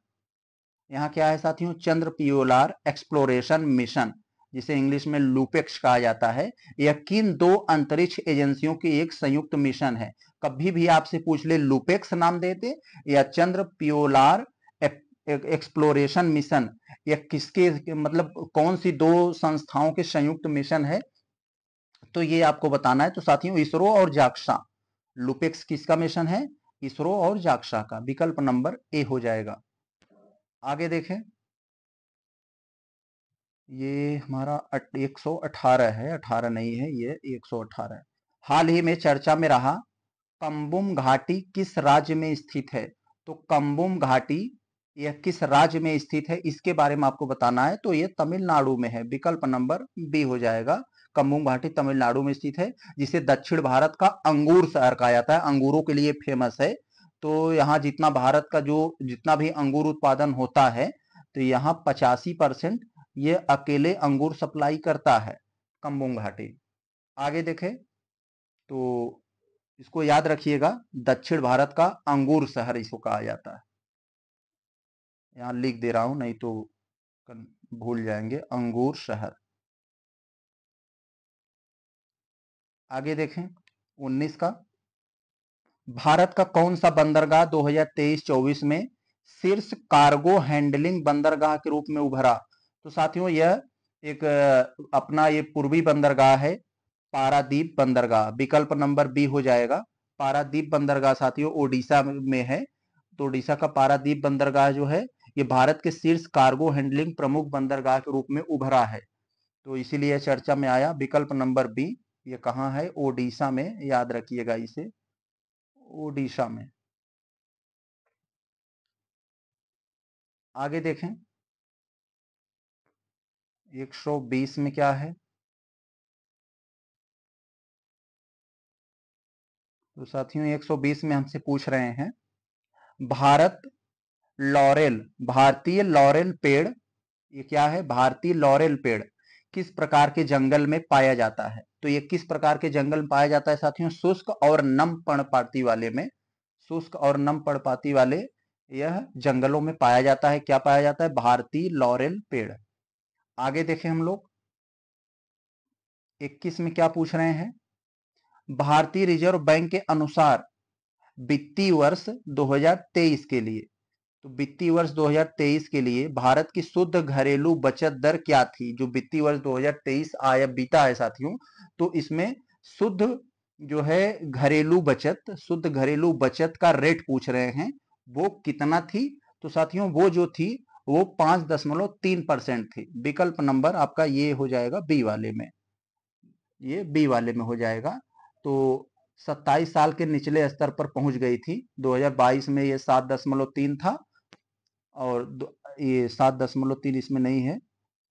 यहाँ क्या है साथियों चंद्र पियोलार एक्सप्लोरेशन मिशन जिसे इंग्लिश में लूपेक्स कहा जाता है यह किन दो अंतरिक्ष एजेंसियों की एक संयुक्त मिशन है कभी भी आपसे पूछ ले लूपेक्स नाम देते या चंद्र पियोलार एक्सप्लोरेशन मिशन या किसके मतलब कौन सी दो संस्थाओं के संयुक्त मिशन है तो ये आपको बताना है तो साथियों इसरो और जाक्षा लुपेक्स किसका मिशन है इसरो और जाक्षा का विकल्प नंबर ए हो जाएगा आगे देखें ये हमारा एक सौ अठारह है अठारह नहीं है ये एक सौ अठारह हाल ही में चर्चा में रहा कंबुम घाटी किस राज्य में स्थित है तो कंबुम घाटी यह किस राज्य में स्थित है इसके बारे में आपको बताना है तो ये तमिलनाडु में है विकल्प नंबर बी हो जाएगा कम्बुंग घाटी तमिलनाडु में स्थित है जिसे दक्षिण भारत का अंगूर शहर कहा जाता है अंगूरों के लिए फेमस है तो यहाँ जितना भारत का जो जितना भी अंगूर उत्पादन होता है तो यहाँ पचासी परसेंट ये अकेले अंगूर सप्लाई करता है कम्बुंग घाटी आगे देखें तो इसको याद रखिएगा दक्षिण भारत का अंगूर शहर इसको कहा जाता है यहाँ लिख दे रहा हूं नहीं तो भूल जाएंगे अंगूर शहर आगे देखें 19 का भारत का कौन सा बंदरगाह 2023-24 में शीर्ष कार्गो हैंडलिंग बंदरगाह के रूप में उभरा तो साथियों यह एक अपना ये पूर्वी बंदरगाह है पारादीप बंदरगाह विकल्प नंबर बी हो जाएगा पारादीप बंदरगाह साथियों ओडिशा में है तो ओडिशा का पारादीप बंदरगाह जो है ये भारत के शीर्ष कार्गो हैंडलिंग प्रमुख बंदरगाह के रूप में उभरा है तो इसीलिए चर्चा में आया विकल्प नंबर बी ये कहाँ है ओडिशा में याद रखिएगा इसे ओडिशा में आगे देखें 120 में क्या है तो साथियों 120 में हमसे पूछ रहे हैं भारत लॉरेल भारतीय लॉरेल पेड़ ये क्या है भारतीय लॉरेल पेड़ किस प्रकार के जंगल में पाया जाता है तो ये किस प्रकार के जंगल में पाया जाता है साथियों शुष्क और नम पर्णपाती वाले में शुष्क और नम पर्णपाती वाले यह जंगलों में पाया जाता है क्या पाया जाता है भारतीय लॉरेल पेड़ आगे देखें हम लोग इक्कीस में क्या पूछ रहे हैं भारतीय रिजर्व बैंक के अनुसार वित्तीय वर्ष 2023 के लिए तो वित्तीय वर्ष 2023 के लिए भारत की शुद्ध घरेलू बचत दर क्या थी जो वित्तीय वर्ष 2023 आया बीता है साथियों तो इसमें शुद्ध जो है घरेलू बचत शुद्ध घरेलू बचत का रेट पूछ रहे हैं वो कितना थी तो साथियों वो जो थी वो पांच दशमलव तीन परसेंट थी विकल्प नंबर आपका ये हो जाएगा बी वाले में ये बी वाले में हो जाएगा तो सत्ताईस साल के निचले स्तर पर पहुंच गई थी 2022 में ये सात दशमलव तीन था और ये सात दशमलव तीन इसमें नहीं है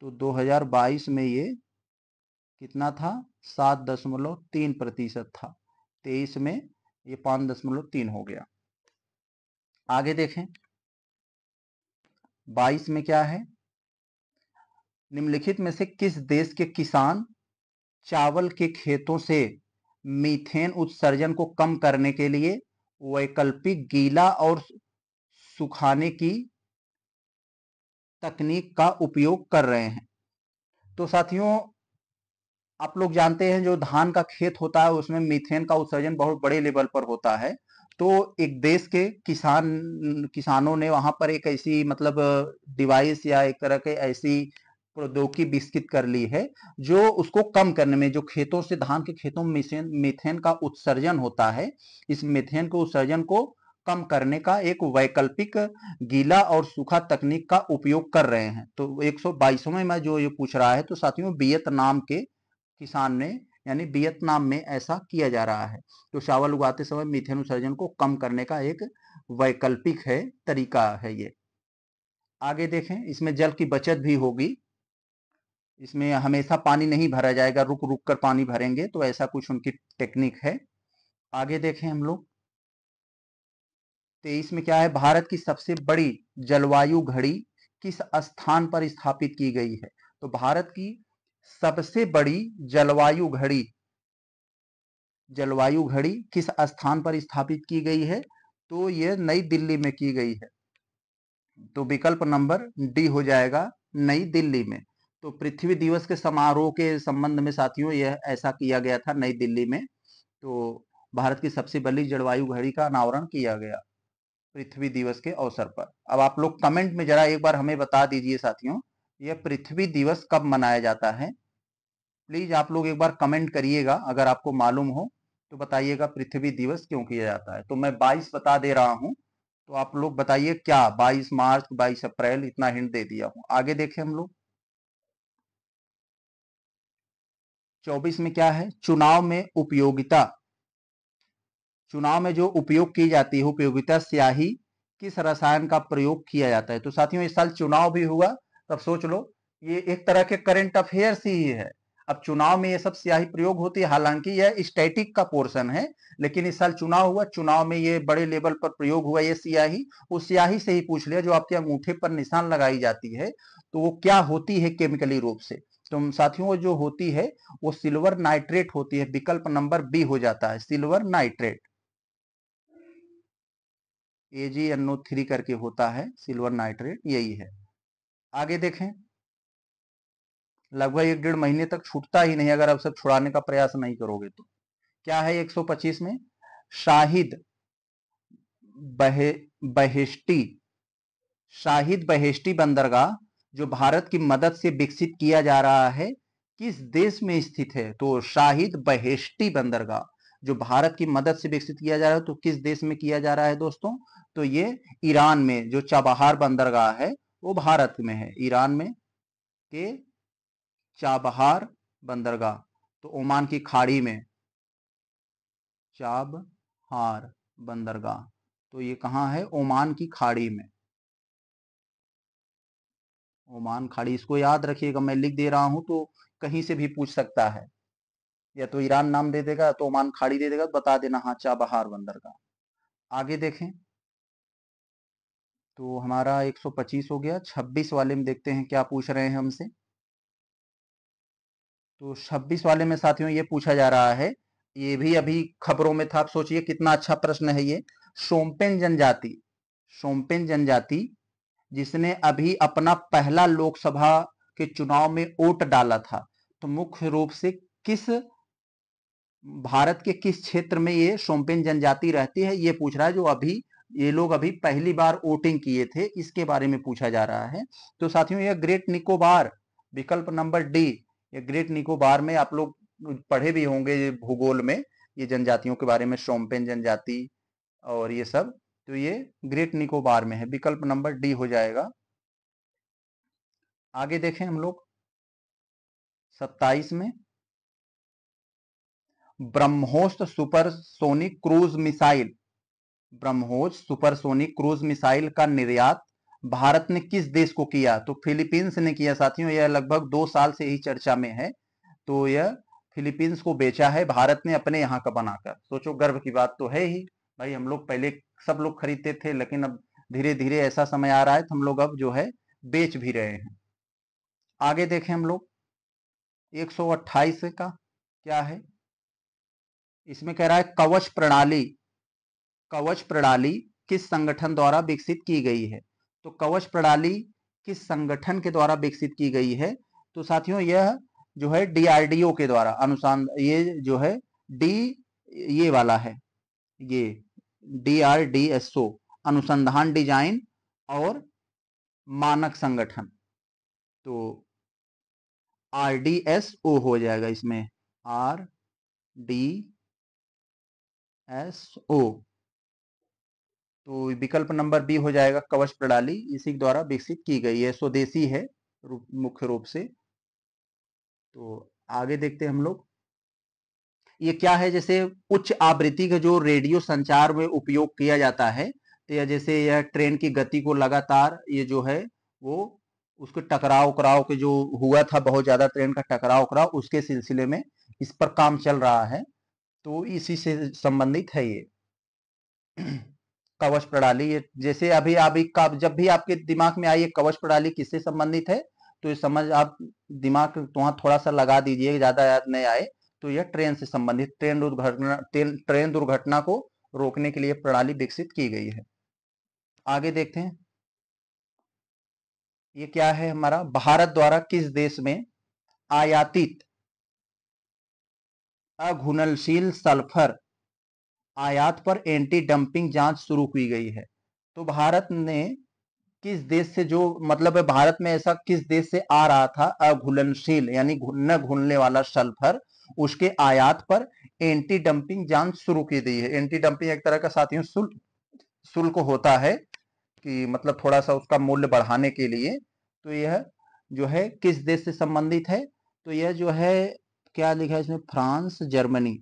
तो 2022 में ये कितना था सात दशमलव तीन प्रतिशत था तेईस में ये पाँच दशमलव तीन हो गया आगे देखें बाईस में क्या है निम्नलिखित में से किस देश के किसान चावल के खेतों से मीथेन उत्सर्जन को कम करने के लिए वैकल्पिक गीला और सुखाने की तकनीक का उपयोग कर रहे हैं तो साथियों आप लोग जानते हैं जो धान का खेत होता है उसमें मीथेन का उत्सर्जन बहुत बड़े लेवल पर होता है तो एक देश के किसान किसानों ने वहां पर एक ऐसी मतलब डिवाइस या एक तरह के ऐसी प्रौद्योगिकी विकसित कर ली है जो उसको कम करने में जो खेतों से धान के खेतों में मिथेन का उत्सर्जन होता है इस मिथेन के उत्सर्जन को कम करने का एक वैकल्पिक गीला और सूखा तकनीक का उपयोग कर रहे हैं तो एक सौ मैं में जो ये पूछ रहा है तो साथियों वियतनाम के किसान ने यानी वियतनाम में ऐसा किया जा रहा है तो चावल उगाते समय मिथेन उत्सर्जन को कम करने का एक वैकल्पिक है तरीका है ये आगे देखें इसमें जल की बचत भी होगी इसमें हमेशा पानी नहीं भरा जाएगा रुक रुक कर पानी भरेंगे तो ऐसा कुछ उनकी टेक्निक है आगे देखें हम लोग तेईस में क्या है भारत की सबसे बड़ी जलवायु घड़ी किस स्थान पर स्थापित की गई है तो भारत की सबसे बड़ी जलवायु घड़ी जलवायु घड़ी किस स्थान पर स्थापित की गई है तो यह नई दिल्ली में की गई है तो विकल्प नंबर डी हो जाएगा नई दिल्ली में तो पृथ्वी दिवस के समारोह के संबंध में साथियों यह ऐसा किया गया था नई दिल्ली में तो भारत की सबसे बड़ी जलवायु घड़ी का अनावरण किया गया पृथ्वी दिवस के अवसर पर अब आप लोग कमेंट में जरा एक बार हमें बता दीजिए साथियों यह पृथ्वी दिवस कब मनाया जाता है प्लीज आप लोग एक बार कमेंट करिएगा अगर आपको मालूम हो तो बताइएगा पृथ्वी दिवस क्यों किया जाता है तो मैं 22 बता दे रहा हूं तो आप लोग बताइए क्या 22 मार्च 22 अप्रैल इतना हिंट दे दिया हूं आगे देखें हम लोग 24 में क्या है चुनाव में उपयोगिता चुनाव में जो उपयोग की जाती है उपयोगिता स्याही किस रसायन का प्रयोग किया जाता है तो साथियों इस साल चुनाव भी हुआ तब सोच लो ये एक तरह के करंट अफेयर्स ही है अब चुनाव में ये सब स्याही प्रयोग होती है हालांकि यह स्टैटिक का पोर्शन है लेकिन इस साल चुनाव हुआ चुनाव में ये बड़े लेवल पर प्रयोग हुआ ये स्याही उस स्याही से ही पूछ लिया जो आपके अंगूठे पर निशान लगाई जाती है तो वो क्या होती है केमिकली रूप से तो साथियों जो होती है वो सिल्वर नाइट्रेट होती है विकल्प नंबर बी हो जाता है silver nitrate A G N O three करके होता है सिल्वर नाइट्रेट यही है आगे देखें लगभग एक डेढ़ महीने तक छूटता ही नहीं अगर आप सब छुड़ाने का प्रयास नहीं करोगे तो क्या है 125 में शाहिद बहे बहेष्टी शाहिद बहेष्टी बंदरगाह जो भारत की मदद से विकसित किया जा रहा है किस देश में स्थित है तो शाहिद बहेष्टी बंदरगाह जो भारत की मदद से विकसित किया जा रहा है तो किस देश में किया जा रहा है दोस्तों तो ये ईरान में जो चाबहार बंदरगाह है वो भारत में है ईरान में के चाबहार बंदरगाह तो ओमान की खाड़ी में चाबहार बंदरगाह तो ये कहाँ है ओमान की खाड़ी में ओमान खाड़ी इसको याद रखिएगा मैं लिख दे रहा हूं तो कहीं से भी पूछ सकता है या तो ईरान नाम दे देगा तो ओमान खाड़ी दे देगा बता देना हाँ चाबहार बंदरगाह आगे देखें तो हमारा 125 हो गया 26 वाले में देखते हैं क्या पूछ रहे हैं हमसे तो 26 वाले में साथियों ये पूछा जा रहा है ये भी अभी खबरों में था आप सोचिए कितना अच्छा प्रश्न है ये सोमपेन जनजाति सोमपेन जनजाति जिसने अभी अपना पहला लोकसभा के चुनाव में वोट डाला था तो मुख्य रूप से किस भारत के किस क्षेत्र में ये सोमपेन जनजाति रहती है ये पूछ रहा है जो अभी ये लोग अभी पहली बार वोटिंग किए थे इसके बारे में पूछा जा रहा है तो साथियों यह ग्रेट निकोबार विकल्प नंबर डी ये ग्रेट निकोबार में आप लोग पढ़े भी होंगे भूगोल में ये जनजातियों के बारे में शोमपेन जनजाति और ये सब तो ये ग्रेट निकोबार में है विकल्प नंबर डी हो जाएगा आगे देखें हम लोग सत्ताईस में BrahMos supersonic cruise missile BrahMos supersonic cruise missile का निर्यात भारत ने किस देश को किया तो फिलीपींस ने किया साथियों यह लगभग दो साल से ही चर्चा में है तो यह फिलीपींस को बेचा है भारत ने अपने यहाँ का बनाकर सोचो गर्व की बात तो है ही भाई हम लोग पहले सब लोग खरीदते थे लेकिन अब धीरे धीरे ऐसा समय आ रहा है तो हम लोग अब जो है बेच भी रहे हैं आगे देखें हम लोग एक का क्या है इसमें कह रहा है कवच प्रणाली कवच प्रणाली किस संगठन द्वारा विकसित की गई है तो कवच प्रणाली किस संगठन के द्वारा विकसित की गई है तो साथियों यह जो है डीआरडीओ के द्वारा अनुसंध ये जो है डी ये वाला है ये D R D S O अनुसंधान डिजाइन और मानक संगठन तो आर डी एस ओ हो जाएगा इसमें आर डी एस ओ तो विकल्प नंबर बी हो जाएगा कवच प्रणाली इसी के द्वारा विकसित की गई है स्वदेशी है रूप, मुख्य रूप से तो आगे देखते हैं हम लोग ये क्या है जैसे उच्च आवृत्ति का जो रेडियो संचार में उपयोग किया जाता है तो या जैसे यह ट्रेन की गति को लगातार ये जो है वो उसके टकराव कराव के जो हुआ था बहुत ज्यादा ट्रेन का टकराव कराव उसके सिलसिले में इस पर काम चल रहा है तो इसी से संबंधित है ये कवच प्रणाली जैसे अभी अभी जब भी आपके दिमाग में आई कवच प्रणाली किससे संबंधित है तो ये समझ आप दिमाग तो थोड़ा सा लगा दीजिए ज्यादा याद नहीं आए तो यह ट्रेन से संबंधित ट्रेन दुर्घटना ट्रेन दुर्घटना को रोकने के लिए प्रणाली विकसित की गई है आगे देखते हैं ये क्या है हमारा भारत द्वारा किस देश में आयातित अघुनशील सल्फर आयात पर एंटी डंपिंग जांच शुरू की गई है तो भारत ने किस देश से जो मतलब है भारत में ऐसा किस देश से आ रहा था अघुलनशील यानी न घुलने वाला सल्फर उसके आयात पर एंटी डंपिंग जांच शुरू की गई है एंटी डंपिंग एक तरह का साथियों शुल्क शुल्क होता है कि मतलब थोड़ा सा उसका मूल्य बढ़ाने के लिए तो यह जो है किस देश से संबंधित है तो यह जो है क्या लिखा है इसमें फ्रांस जर्मनी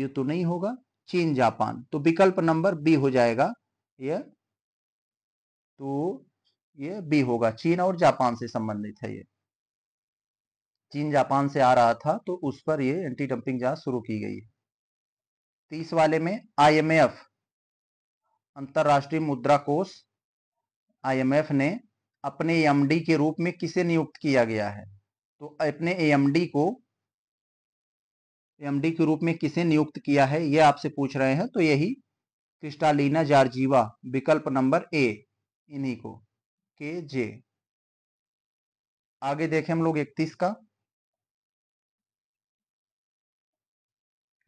ये तो नहीं होगा चीन जापान तो विकल्प नंबर बी हो जाएगा ये तो ये बी होगा चीन और जापान से संबंधित है ये चीन जापान से आ रहा था तो उस पर ये एंटी डंपिंग जांच शुरू की गई है तीस वाले में आईएमएफ अंतरराष्ट्रीय मुद्रा कोष आईएमएफ ने अपने एमडी के रूप में किसे नियुक्त किया गया है तो अपने एमडी को एमडी के रूप में किसे नियुक्त किया है यह आपसे पूछ रहे हैं तो यही क्रिस्टालीना जार्जीवा विकल्प नंबर ए इन्हीं को के जे आगे देखें हम लोग इकतीस का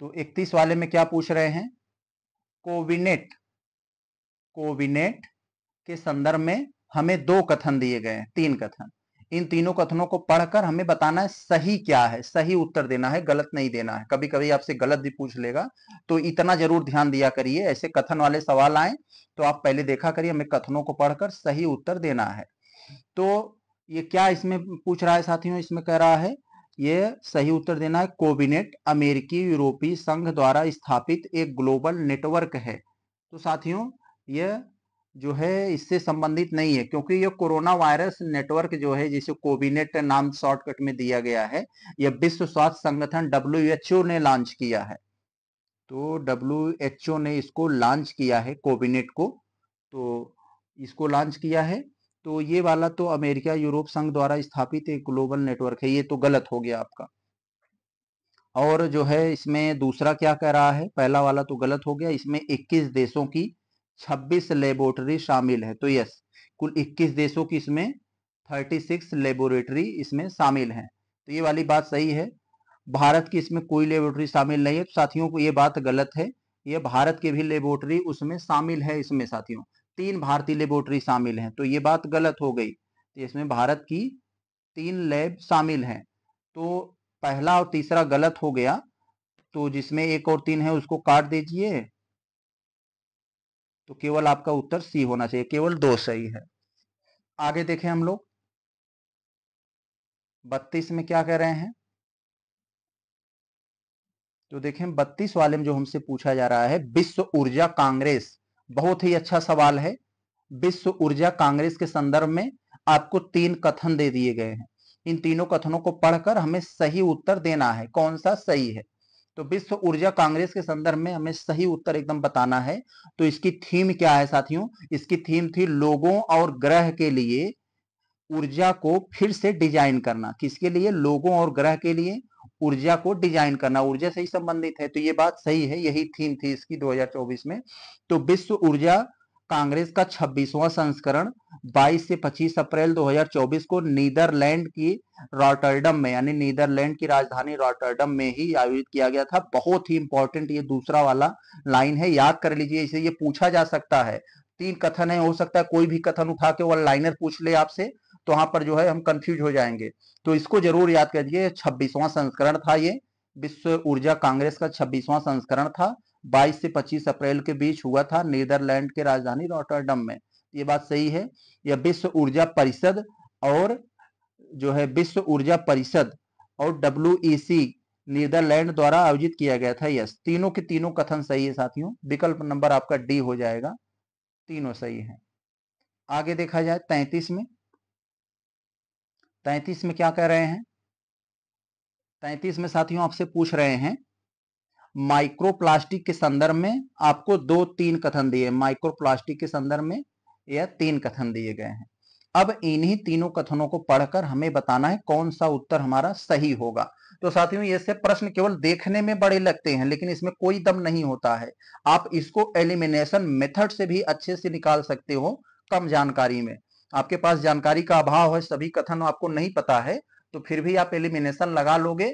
तो इकतीस वाले में क्या पूछ रहे हैं कोविनेट कोविनेट के संदर्भ में हमें दो कथन दिए गए हैं तीन कथन इन तीनों कथनों को पढ़कर हमें बताना है सही क्या है सही उत्तर देना है गलत नहीं देना है कभी कभी आपसे गलत भी पूछ लेगा तो इतना जरूर ध्यान दिया करिए ऐसे कथन वाले सवाल आए तो आप पहले देखा करिए हमें कथनों को पढ़कर सही उत्तर देना है तो ये क्या इसमें पूछ रहा है साथियों इसमें कह रहा है ये सही उत्तर देना है कोबिनेट अमेरिकी यूरोपीय संघ द्वारा स्थापित एक ग्लोबल नेटवर्क है तो साथियों ये जो है इससे संबंधित नहीं है क्योंकि ये कोरोना वायरस नेटवर्क जो है जिसे कोविनेट नाम शॉर्टकट में दिया गया है यह विश्व स्वास्थ्य संगठन डब्ल्यू ने लॉन्च किया है तो डब्ल्यू ने इसको लॉन्च किया है कोविनेट को तो इसको लॉन्च किया है तो ये वाला तो अमेरिका यूरोप संघ द्वारा स्थापित एक ग्लोबल नेटवर्क है ये तो गलत हो गया आपका और जो है इसमें दूसरा क्या कह रहा है पहला वाला तो गलत हो गया इसमें 21 देशों की 26 लेबोरेटरी शामिल है तो यस कुल 21 देशों की इसमें 36 लेबोरेटरी इसमें शामिल हैं तो ये वाली बात सही है भारत की इसमें कोई लेबोरेटरी शामिल नहीं है तो साथियों को ये बात गलत है ये भारत की भी लेबोरेटरी उसमें शामिल है इसमें साथियों तीन भारतीय लेबोरेटरी शामिल हैं तो ये बात गलत हो गई तो इसमें भारत की तीन लैब शामिल हैं तो पहला और तीसरा गलत हो गया तो जिसमें एक और तीन है उसको काट दीजिए तो केवल आपका उत्तर सी होना चाहिए केवल दो सही है आगे देखें हम लोग बत्तीस में क्या कह रहे हैं तो देखें बत्तीस वाले में जो हमसे पूछा जा रहा है विश्व ऊर्जा कांग्रेस बहुत ही अच्छा सवाल है विश्व ऊर्जा कांग्रेस के संदर्भ में आपको तीन कथन दे दिए गए हैं इन तीनों कथनों को पढ़कर हमें सही उत्तर देना है कौन सा सही है तो विश्व ऊर्जा कांग्रेस के संदर्भ में हमें सही उत्तर एकदम बताना है तो इसकी थीम क्या है साथियों इसकी थीम थी लोगों और ग्रह के लिए ऊर्जा को फिर से डिजाइन करना किसके लिए लोगों और ग्रह के लिए ऊर्जा को डिजाइन करना ऊर्जा से ही संबंधित है तो ये बात सही है यही थीम थी इसकी 2024 में तो विश्व ऊर्जा कांग्रेस का छब्बीसवां संस्करण 22 से 25 अप्रैल 2024 को नीदरलैंड की रॉटरडम में यानी नीदरलैंड की राजधानी रॉटरडम में ही आयोजित किया गया था बहुत ही इंपॉर्टेंट ये दूसरा वाला लाइन है याद कर लीजिए इसे ये पूछा जा सकता है तीन कथन है हो सकता है कोई भी कथन उठा के वो लाइनर पूछ ले आपसे तो वहां पर जो है हम कंफ्यूज हो जाएंगे तो इसको जरूर याद करिए छब्बीसवां संस्करण था ये विश्व ऊर्जा कांग्रेस का छब्बीसवां संस्करण था 22 से 25 अप्रैल के बीच हुआ था नीदरलैंड के राजधानी रोटरडम में ये बात सही है यह विश्व ऊर्जा परिषद और जो है विश्व ऊर्जा परिषद और डब्ल्यू e नीदरलैंड द्वारा आयोजित किया गया था यस तीनों के तीनों कथन सही है साथियों विकल्प नंबर आपका डी हो जाएगा तीनों सही है आगे देखा जाए तैतीस में तैतीस में क्या कह रहे हैं तैतीस में साथियों आपसे पूछ रहे हैं माइक्रोप्लास्टिक के संदर्भ में आपको दो तीन कथन दिए माइक्रोप्लास्टिक के संदर्भ में यह तीन कथन दिए गए हैं अब इन्हीं तीनों कथनों को पढ़कर हमें बताना है कौन सा उत्तर हमारा सही होगा तो साथियों ये से प्रश्न केवल देखने में बड़े लगते हैं लेकिन इसमें कोई दम नहीं होता है आप इसको एलिमिनेशन मेथड से भी अच्छे से निकाल सकते हो कम जानकारी में आपके पास जानकारी का अभाव है सभी कथन आपको नहीं पता है तो फिर भी आप एलिमिनेशन लगा लोगे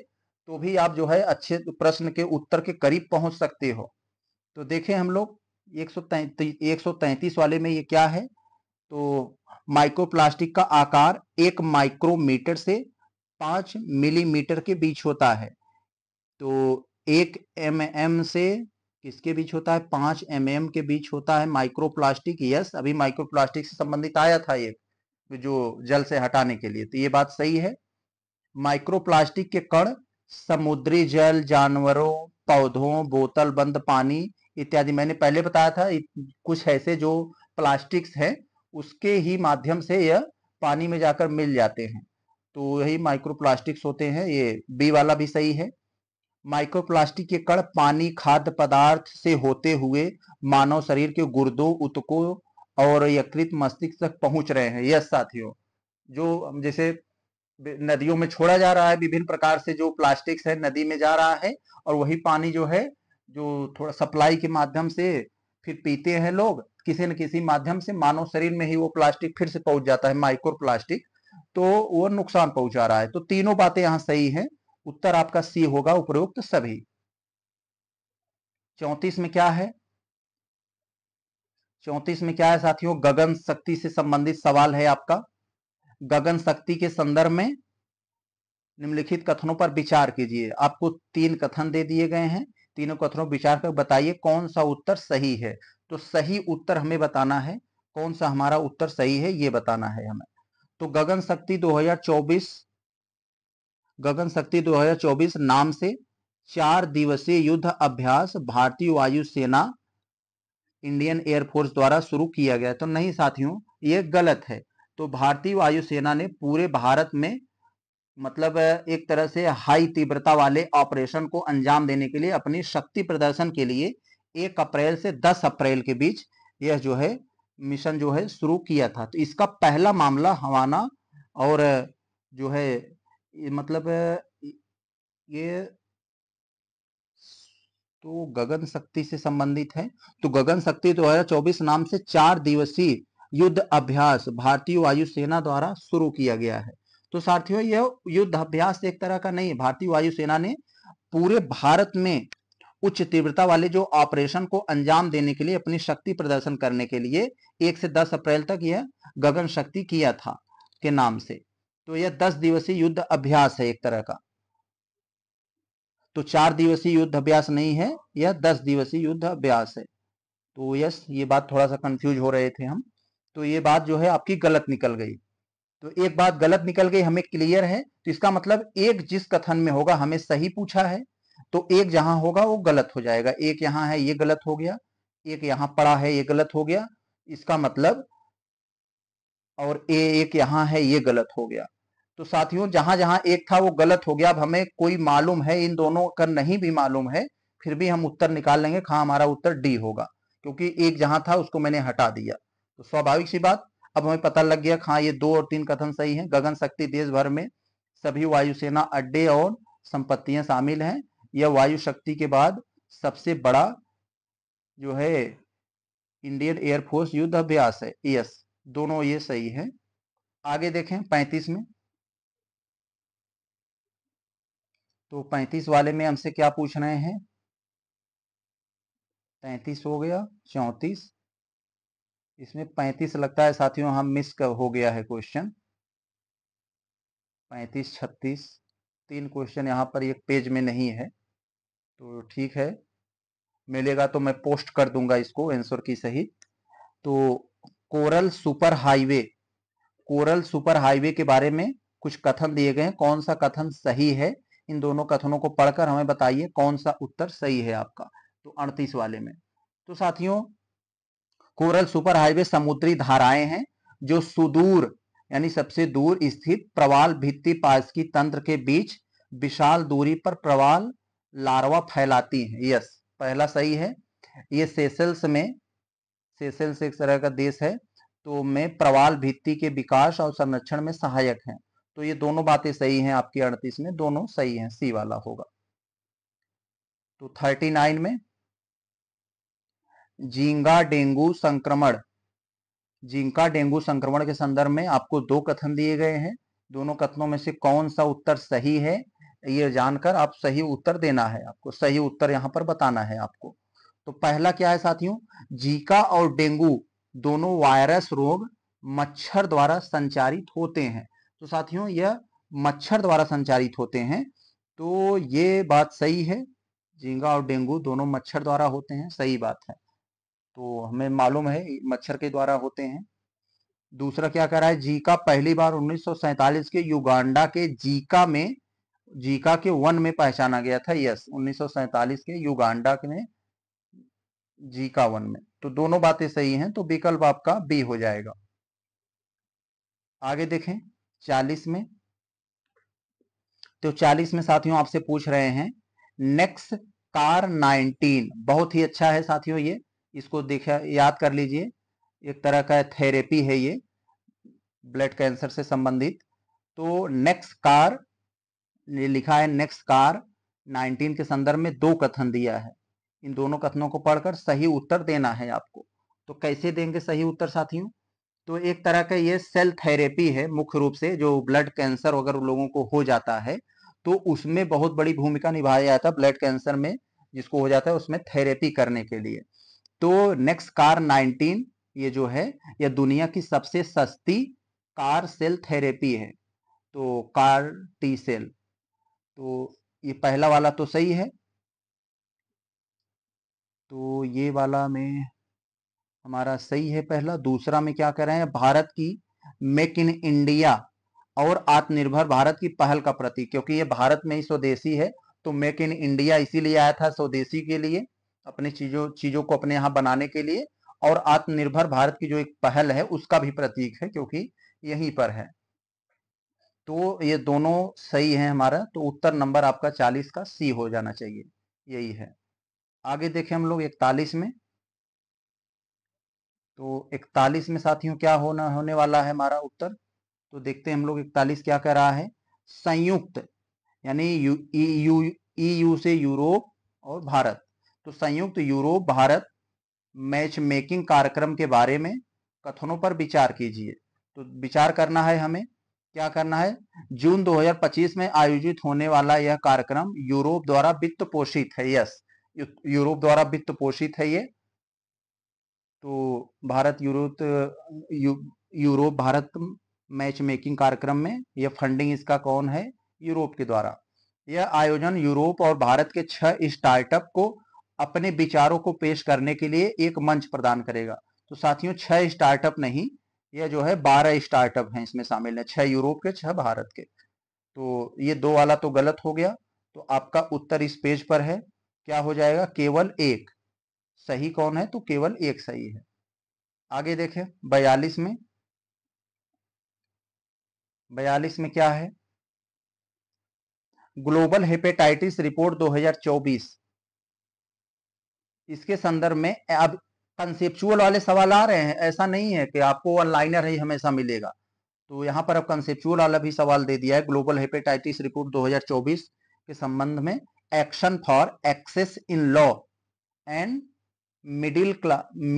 तो भी आप जो है अच्छे प्रश्न के उत्तर के करीब पहुंच सकते हो तो देखें हम लोग एक सौ तैतीस तो वाले में ये क्या है तो माइक्रोप्लास्टिक का आकार एक माइक्रोमीटर से पांच मिलीमीटर के बीच होता है तो एक एम एम से किसके बीच होता है पांच एम एम के बीच होता है माइक्रोप्लास्टिक यस अभी माइक्रोप्लास्टिक से संबंधित आया था ये जो जल से हटाने के लिए तो ये बात सही है माइक्रोप्लास्टिक के कण समुद्री जल जानवरों पौधों बोतल बंद पानी इत्यादि मैंने पहले बताया था कुछ ऐसे जो प्लास्टिक्स हैं उसके ही माध्यम से यह पानी में जाकर मिल जाते हैं तो यही माइक्रो प्लास्टिक्स होते हैं ये बी वाला भी सही है माइक्रो प्लास्टिक के कण पानी खाद्य पदार्थ से होते हुए मानव शरीर के गुर्दों उतकों और यकृत मस्तिष्क तक पहुंच रहे हैं यस साथियों जो जैसे नदियों में छोड़ा जा रहा है विभिन्न प्रकार से जो प्लास्टिक्स है नदी में जा रहा है और वही पानी जो है जो थोड़ा सप्लाई के माध्यम से फिर पीते हैं लोग किसी न किसी माध्यम से मानव शरीर में ही वो प्लास्टिक फिर से पहुंच जाता है माइक्रो प्लास्टिक तो वो नुकसान पहुंचा रहा है तो तीनों बातें यहाँ सही है उत्तर आपका सी होगा उपरोक्त सभी चौतीस में क्या है चौतीस में क्या है साथियों गगन शक्ति से संबंधित सवाल है आपका गगन शक्ति के संदर्भ में निम्नलिखित कथनों पर विचार कीजिए आपको तीन कथन दे दिए गए हैं तीनों कथनों विचार कर बताइए कौन सा उत्तर सही है तो सही उत्तर हमें बताना है कौन सा हमारा उत्तर सही है ये बताना है हमें तो गगन शक्ति 2024 गगन शक्ति 2024 नाम से चार दिवसीय युद्ध अभ्यास भारतीय वायुसेना इंडियन एयरफोर्स द्वारा शुरू किया गया तो नहीं साथियों ये गलत है तो भारतीय वायुसेना ने पूरे भारत में मतलब एक तरह से हाई तीव्रता वाले ऑपरेशन को अंजाम देने के लिए अपनी शक्ति प्रदर्शन के लिए एक अप्रैल से दस अप्रैल के बीच यह जो है मिशन जो है शुरू किया था तो इसका पहला मामला हवाना और जो है मतलब ये तो गगन शक्ति से संबंधित है तो गगन शक्ति दो हजार चौबीस नाम से चार दिवसीय युद्ध अभ्यास भारतीय वायुसेना द्वारा शुरू किया गया है तो साथियों यह युद्ध अभ्यास एक तरह का नहीं भारतीय वायुसेना ने पूरे भारत में उच्च तीव्रता वाले जो ऑपरेशन को अंजाम देने के लिए अपनी शक्ति प्रदर्शन करने के लिए एक से दस अप्रैल तक यह गगन शक्ति किया था के नाम से तो यह दस दिवसीय युद्ध अभ्यास है एक तरह का तो चार दिवसीय युद्ध अभ्यास नहीं है यह दस दिवसीय युद्ध अभ्यास है तो यस ये बात थोड़ा सा कंफ्यूज हो रहे थे हम तो ये बात जो है आपकी गलत निकल गई तो एक बात गलत निकल गई हमें क्लियर है तो इसका मतलब एक जिस कथन में होगा हमें सही पूछा है तो एक जहां होगा वो गलत हो जाएगा एक यहां है ये गलत हो गया एक यहाँ पड़ा है ये गलत हो गया इसका मतलब और ए एक यहां है ये गलत हो गया तो साथियों जहां जहां एक था वो गलत हो गया अब हमें कोई मालूम है इन दोनों का नहीं भी मालूम है फिर भी हम उत्तर निकाल लेंगे खा हाँ, हमारा उत्तर डी होगा क्योंकि एक जहां था उसको मैंने हटा दिया तो स्वाभाविक सी बात अब हमें पता लग गया हाँ ये दो और तीन कथन सही है गगन शक्ति देश भर में सभी वायुसेना अड्डे और संपत्तियां शामिल हैं यह वायु शक्ति के बाद सबसे बड़ा जो है इंडियन एयरफोर्स युद्ध अभ्यास है यस दोनों ये सही है आगे देखें पैंतीस में तो पैंतीस वाले में हमसे क्या पूछ रहे हैं तैतीस हो गया चौतीस इसमें पैंतीस लगता है साथियों हम मिस कर हो गया है क्वेश्चन पैंतीस छत्तीस तीन क्वेश्चन यहाँ पर एक पेज में नहीं है तो ठीक है मिलेगा तो मैं पोस्ट कर दूंगा इसको आंसर की सही तो coral super highway coral super highway के बारे में कुछ कथन दिए गए हैं कौन सा कथन सही है इन दोनों कथनों को पढ़कर हमें बताइए कौन सा उत्तर सही है आपका तो अड़तीस वाले में तो साथियों कोरल सुपर हाईवे समुद्री धाराएं हैं जो सुदूर यानी सबसे दूर स्थित प्रवाल भित्ति पास की तंत्र के बीच विशाल दूरी पर प्रवाल लार्वा फैलाती है यस पहला सही है ये सेसेल्स में सेसेल्स एक तरह का देश है तो में प्रवाल भित्ति के विकास और संरक्षण में सहायक है तो ये दोनों बातें सही हैं आपकी अड़तीस में दोनों सही हैं सी वाला होगा तो थर्टी नाइन में जिंगा डेंगू संक्रमण जिंका डेंगू संक्रमण के संदर्भ में आपको दो कथन दिए गए हैं दोनों कथनों में से कौन सा उत्तर सही है ये जानकर आप सही उत्तर देना है आपको सही उत्तर यहाँ पर बताना है आपको तो पहला क्या है साथियों जीका और डेंगू दोनों वायरस रोग मच्छर द्वारा संचारित होते हैं तो साथियों यह मच्छर द्वारा संचारित होते हैं तो ये बात सही है जींगा और डेंगू दोनों मच्छर द्वारा होते हैं सही बात है तो हमें मालूम है मच्छर के द्वारा होते हैं दूसरा क्या कह रहा है जीका पहली बार उन्नीस के युगांडा के जीका में जीका के वन में पहचाना गया था यस उन्नीस के युगांडा में जीका वन में तो दोनों बातें सही हैं तो विकल्प आपका बी हो जाएगा आगे देखें चालीस में तो चालीस में साथियों आपसे पूछ रहे हैं नेक्स्ट कार नाइनटीन बहुत ही अच्छा है साथियों ये इसको देखा याद कर लीजिए एक तरह का थेरेपी है ये ब्लड कैंसर से संबंधित तो नेक्स्ट कार ने लिखा है नेक्स्ट कार 19 के संदर्भ में दो कथन दिया है इन दोनों कथनों को पढ़कर सही उत्तर देना है आपको तो कैसे देंगे सही उत्तर साथियों तो एक तरह का ये सेल थेरेपी है मुख्य रूप से जो ब्लड कैंसर अगर लोगों को हो जाता है तो उसमें बहुत बड़ी भूमिका निभाया जाता है ब्लड कैंसर में जिसको हो जाता है उसमें थेरेपी करने के लिए तो नेक्स्ट कार 19 ये जो है यह दुनिया की सबसे सस्ती कार सेल थेरेपी है तो कार टी सेल तो ये पहला वाला तो सही है तो ये वाला में हमारा सही है पहला दूसरा में क्या कह रहे हैं भारत की मेक इन इंडिया और आत्मनिर्भर भारत की पहल का प्रतीक क्योंकि ये भारत में ही स्वदेशी है तो मेक इन इंडिया इसीलिए आया था स्वदेशी के लिए अपने चीजों चीजों को अपने यहाँ बनाने के लिए और आत्मनिर्भर भारत की जो एक पहल है उसका भी प्रतीक है क्योंकि यहीं पर है तो ये दोनों सही है हमारा तो उत्तर नंबर आपका चालीस का सी हो जाना चाहिए यही है आगे देखें हम लोग इकतालीस में तो इकतालीस में साथियों क्या होना होने वाला है हमारा उत्तर तो देखते हैं हम लोग इकतालीस क्या कह रहा है संयुक्त यानी U U, U E U से यूरोप और भारत तो संयुक्त यूरोप भारत मैच मेकिंग कार्यक्रम के बारे में कथनों पर विचार कीजिए तो विचार करना है हमें क्या करना है जून 2025 में आयोजित होने वाला यह कार्यक्रम यूरोप द्वारा वित्त पोषित है यस यूरोप द्वारा वित्त पोषित है ये तो भारत यूरोप यू, यूरोप भारत मैच मेकिंग कार्यक्रम में यह फंडिंग इसका कौन है यूरोप के द्वारा यह आयोजन यूरोप और भारत के छह स्टार्टअप को अपने विचारों को पेश करने के लिए एक मंच प्रदान करेगा तो साथियों छह स्टार्टअप नहीं यह जो है बारह स्टार्टअप हैं इसमें शामिल है छह यूरोप के छह भारत के तो ये दो वाला तो गलत हो गया तो आपका उत्तर इस पेज पर है क्या हो जाएगा केवल एक सही कौन है तो केवल एक सही है आगे देखें बयालीस में बयालीस में क्या है ग्लोबल हेपेटाइटिस रिपोर्ट 2024 इसके संदर्भ में अब कंसेप्चुअल वाले सवाल आ रहे हैं ऐसा नहीं है कि आपको वन लाइनर ही हमेशा मिलेगा तो यहाँ पर अब कंसेप्चुअल वाला भी सवाल दे दिया है ग्लोबल हेपेटाइटिस रिपोर्ट 2024 के संबंध में action for access in low and middle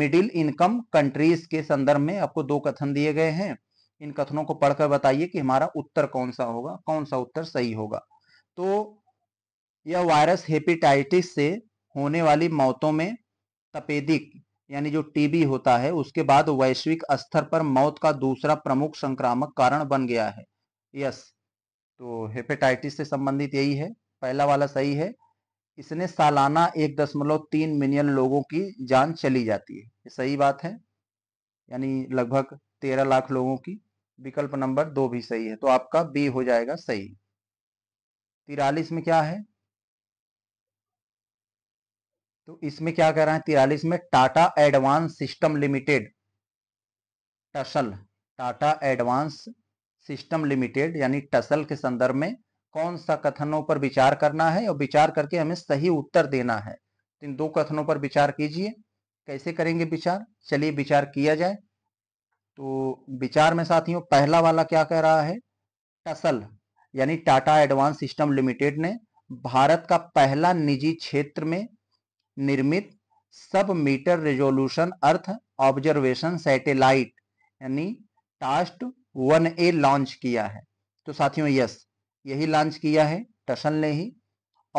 middle income countries के संदर्भ में आपको दो कथन दिए गए हैं इन कथनों को पढ़कर बताइए कि हमारा उत्तर कौन सा होगा कौन सा उत्तर सही होगा तो यह वायरस हेपेटाइटिस से होने वाली मौतों में तपेदिक यानी जो टीबी होता है उसके बाद वैश्विक स्तर पर मौत का दूसरा प्रमुख संक्रामक कारण बन गया है यस तो हेपेटाइटिस से संबंधित यही है पहला वाला सही है इसने सालाना एक दशमलव तीन मिलियन लोगों की जान चली जाती है ये सही बात है यानी लगभग तेरह लाख लोगों की विकल्प नंबर दो भी सही है तो आपका बी हो जाएगा सही तिरालीस में क्या है तो इसमें क्या कह रहा है तिरालीस में Tata advance system limited TASL Tata advance system limited यानी टसल के संदर्भ में कौन सा कथनों पर विचार करना है और विचार करके हमें सही उत्तर देना है तो इन दो कथनों पर विचार कीजिए कैसे करेंगे विचार चलिए विचार किया जाए तो विचार में साथियों पहला वाला क्या कह रहा है टसल यानी टाटा एडवांस सिस्टम लिमिटेड ने भारत का पहला निजी क्षेत्र में निर्मित sub meter resolution earth observation satellite यानी टास्ट वन ए लॉन्च किया है तो साथियों यस यही लॉन्च किया है टसल ने ही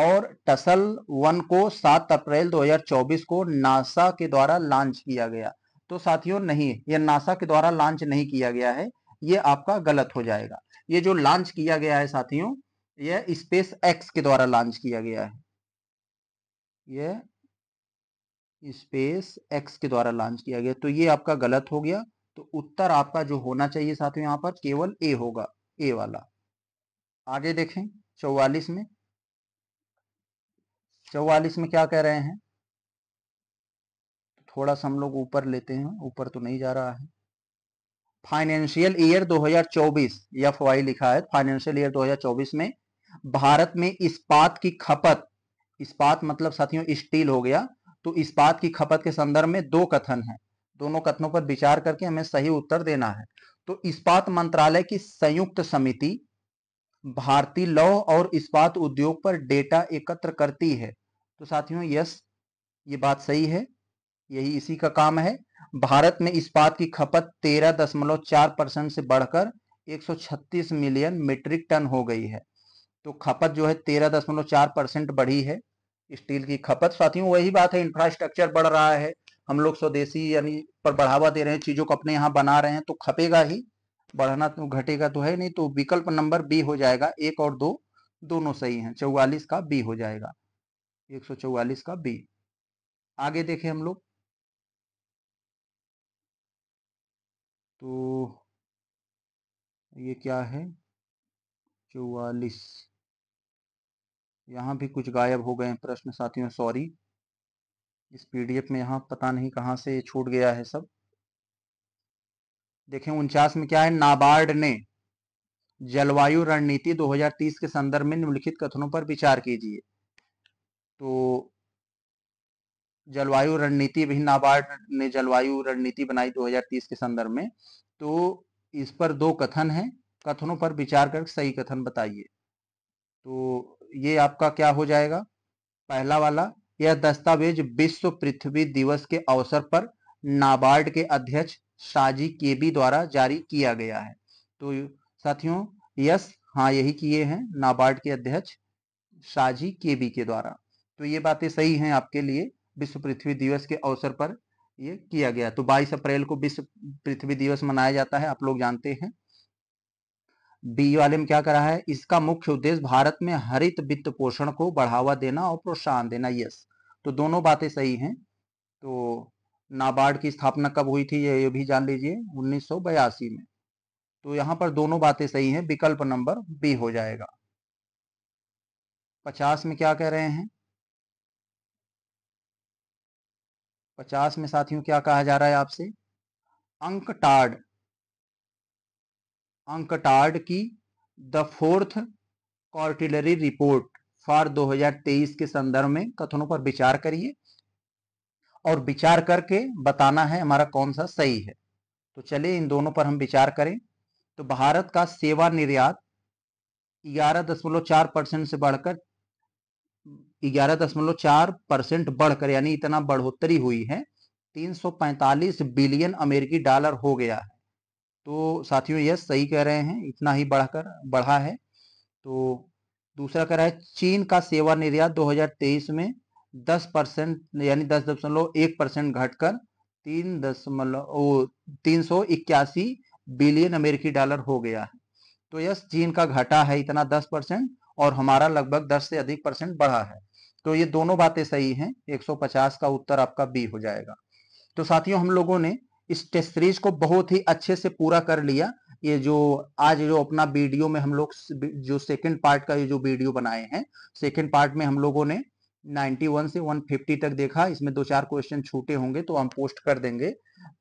और टसल वन को 7 अप्रैल 2024 को नासा के द्वारा लॉन्च किया गया तो साथियों नहीं ये नासा के द्वारा लॉन्च नहीं किया गया है ये आपका गलत हो जाएगा ये जो लॉन्च किया गया है साथियों यह स्पेस एक्स के द्वारा लॉन्च किया गया है यह स्पेस एक्स के द्वारा लॉन्च किया गया तो ये आपका गलत हो गया तो उत्तर आपका जो होना चाहिए साथियों यहाँ पर केवल ए होगा ए वाला आगे देखें चौवालीस में चौवालीस में क्या कह रहे हैं थोड़ा सा हम लोग ऊपर लेते हैं ऊपर तो नहीं जा रहा है फाइनेंशियल ईयर 2024 फवाई लिखा है फाइनेंशियल ईयर 2024 में भारत में इस्पात की खपत इस्पात मतलब साथियों स्टील हो गया तो इस बात की खपत के संदर्भ में दो कथन है दोनों कथनों पर विचार करके हमें सही उत्तर देना है तो इस्पात मंत्रालय की संयुक्त समिति भारतीय लौह और इस्पात उद्योग पर डेटा एकत्र करती है तो साथियों यस ये बात सही है यही इसी का काम है भारत में इस्पात की खपत 13.4 परसेंट से बढ़कर 136 मिलियन मीट्रिक टन हो गई है तो खपत जो है 13.4 परसेंट बढ़ी है स्टील की खपत साथियों वही बात है इंफ्रास्ट्रक्चर बढ़ रहा है हम लोग स्वदेशी यानी पर बढ़ावा दे रहे हैं चीजों को अपने यहाँ बना रहे हैं तो खपेगा ही बढ़ना तो घटेगा तो है नहीं तो विकल्प नंबर बी हो जाएगा एक और दो दोनों सही हैं चौवालीस का बी हो जाएगा एक सौ चौवालीस का बी आगे देखें हम लोग तो ये क्या है चौवालीस यहाँ भी कुछ गायब हो गए प्रश्न साथियों सॉरी इस पीडीएफ में यहाँ पता नहीं कहाँ से छूट गया है सब देखें उनचास में क्या है नाबार्ड ने जलवायु रणनीति 2030 के संदर्भ में निम्नलिखित कथनों पर विचार कीजिए तो जलवायु रणनीति भी नाबार्ड ने जलवायु रणनीति बनाई 2030 के संदर्भ में तो इस पर दो कथन हैं कथनों पर विचार कर सही कथन बताइए तो ये आपका क्या हो जाएगा पहला वाला यह दस्तावेज विश्व पृथ्वी दिवस के अवसर पर नाबार्ड के अध्यक्ष साजी केबी द्वारा जारी किया गया है तो साथियों यस हाँ यही किए हैं नाबार्ड के अध्यक्ष साजी केबी के द्वारा तो ये बातें सही हैं आपके लिए विश्व पृथ्वी दिवस के अवसर पर ये किया गया तो 22 अप्रैल को विश्व पृथ्वी दिवस मनाया जाता है आप लोग जानते हैं बी वाले में क्या करा है इसका मुख्य उद्देश्य भारत में हरित वित्त पोषण को बढ़ावा देना और प्रोत्साहन देना यस तो दोनों बातें सही हैं तो नाबार्ड की स्थापना कब हुई थी ये भी जान लीजिए उन्नीस में तो यहां पर दोनों बातें सही हैं विकल्प नंबर बी हो जाएगा पचास में क्या कह रहे हैं पचास में साथियों क्या कहा जा रहा है आपसे अंक टार्ड अंकटार्ड की द फोर्थ कॉर्टिलरी रिपोर्ट फॉर 2023 के संदर्भ में कथनों पर विचार करिए और विचार करके बताना है हमारा कौन सा सही है तो चलिए इन दोनों पर हम विचार करें तो भारत का सेवा निर्यात ग्यारह दशमलव चार परसेंट से बढ़कर ग्यारह दशमलव चार परसेंट बढ़कर यानी इतना बढ़ोतरी हुई है 345 बिलियन अमेरिकी डॉलर हो गया है तो साथियों यस सही कह रहे हैं इतना ही बढ़कर बढ़ा है तो दूसरा कह रहा है चीन का सेवा निर्यात 2023 में 10 परसेंट यानी दस दशमलव एक परसेंट घटकर तीन दशमलव तीन सौ इक्यासी बिलियन अमेरिकी डॉलर हो गया है तो यस चीन का घटा है इतना दस परसेंट और हमारा लगभग दस से अधिक परसेंट बढ़ा है तो ये दोनों बातें सही हैं 150 का उत्तर आपका बी हो जाएगा तो साथियों हम लोगों ने इस टेस्ट सीरीज को बहुत ही अच्छे से पूरा कर लिया ये जो आज जो अपना वीडियो में हम लोग जो सेकंड पार्ट का ये जो वीडियो बनाए हैं सेकंड पार्ट में हम लोगों ने 91 से 150 तक देखा इसमें दो चार क्वेश्चन छूटे होंगे तो हम पोस्ट कर देंगे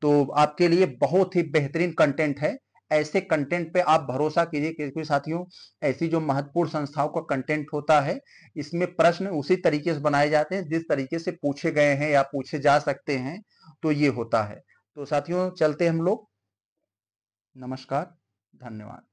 तो आपके लिए बहुत ही बेहतरीन कंटेंट है ऐसे कंटेंट पे आप भरोसा कीजिए क्योंकि साथियों ऐसी जो महत्वपूर्ण संस्थाओं का कंटेंट होता है इसमें प्रश्न उसी तरीके से बनाए जाते हैं जिस तरीके से पूछे गए हैं या पूछे जा सकते हैं तो ये होता है तो साथियों चलते हम लोग नमस्कार धन्यवाद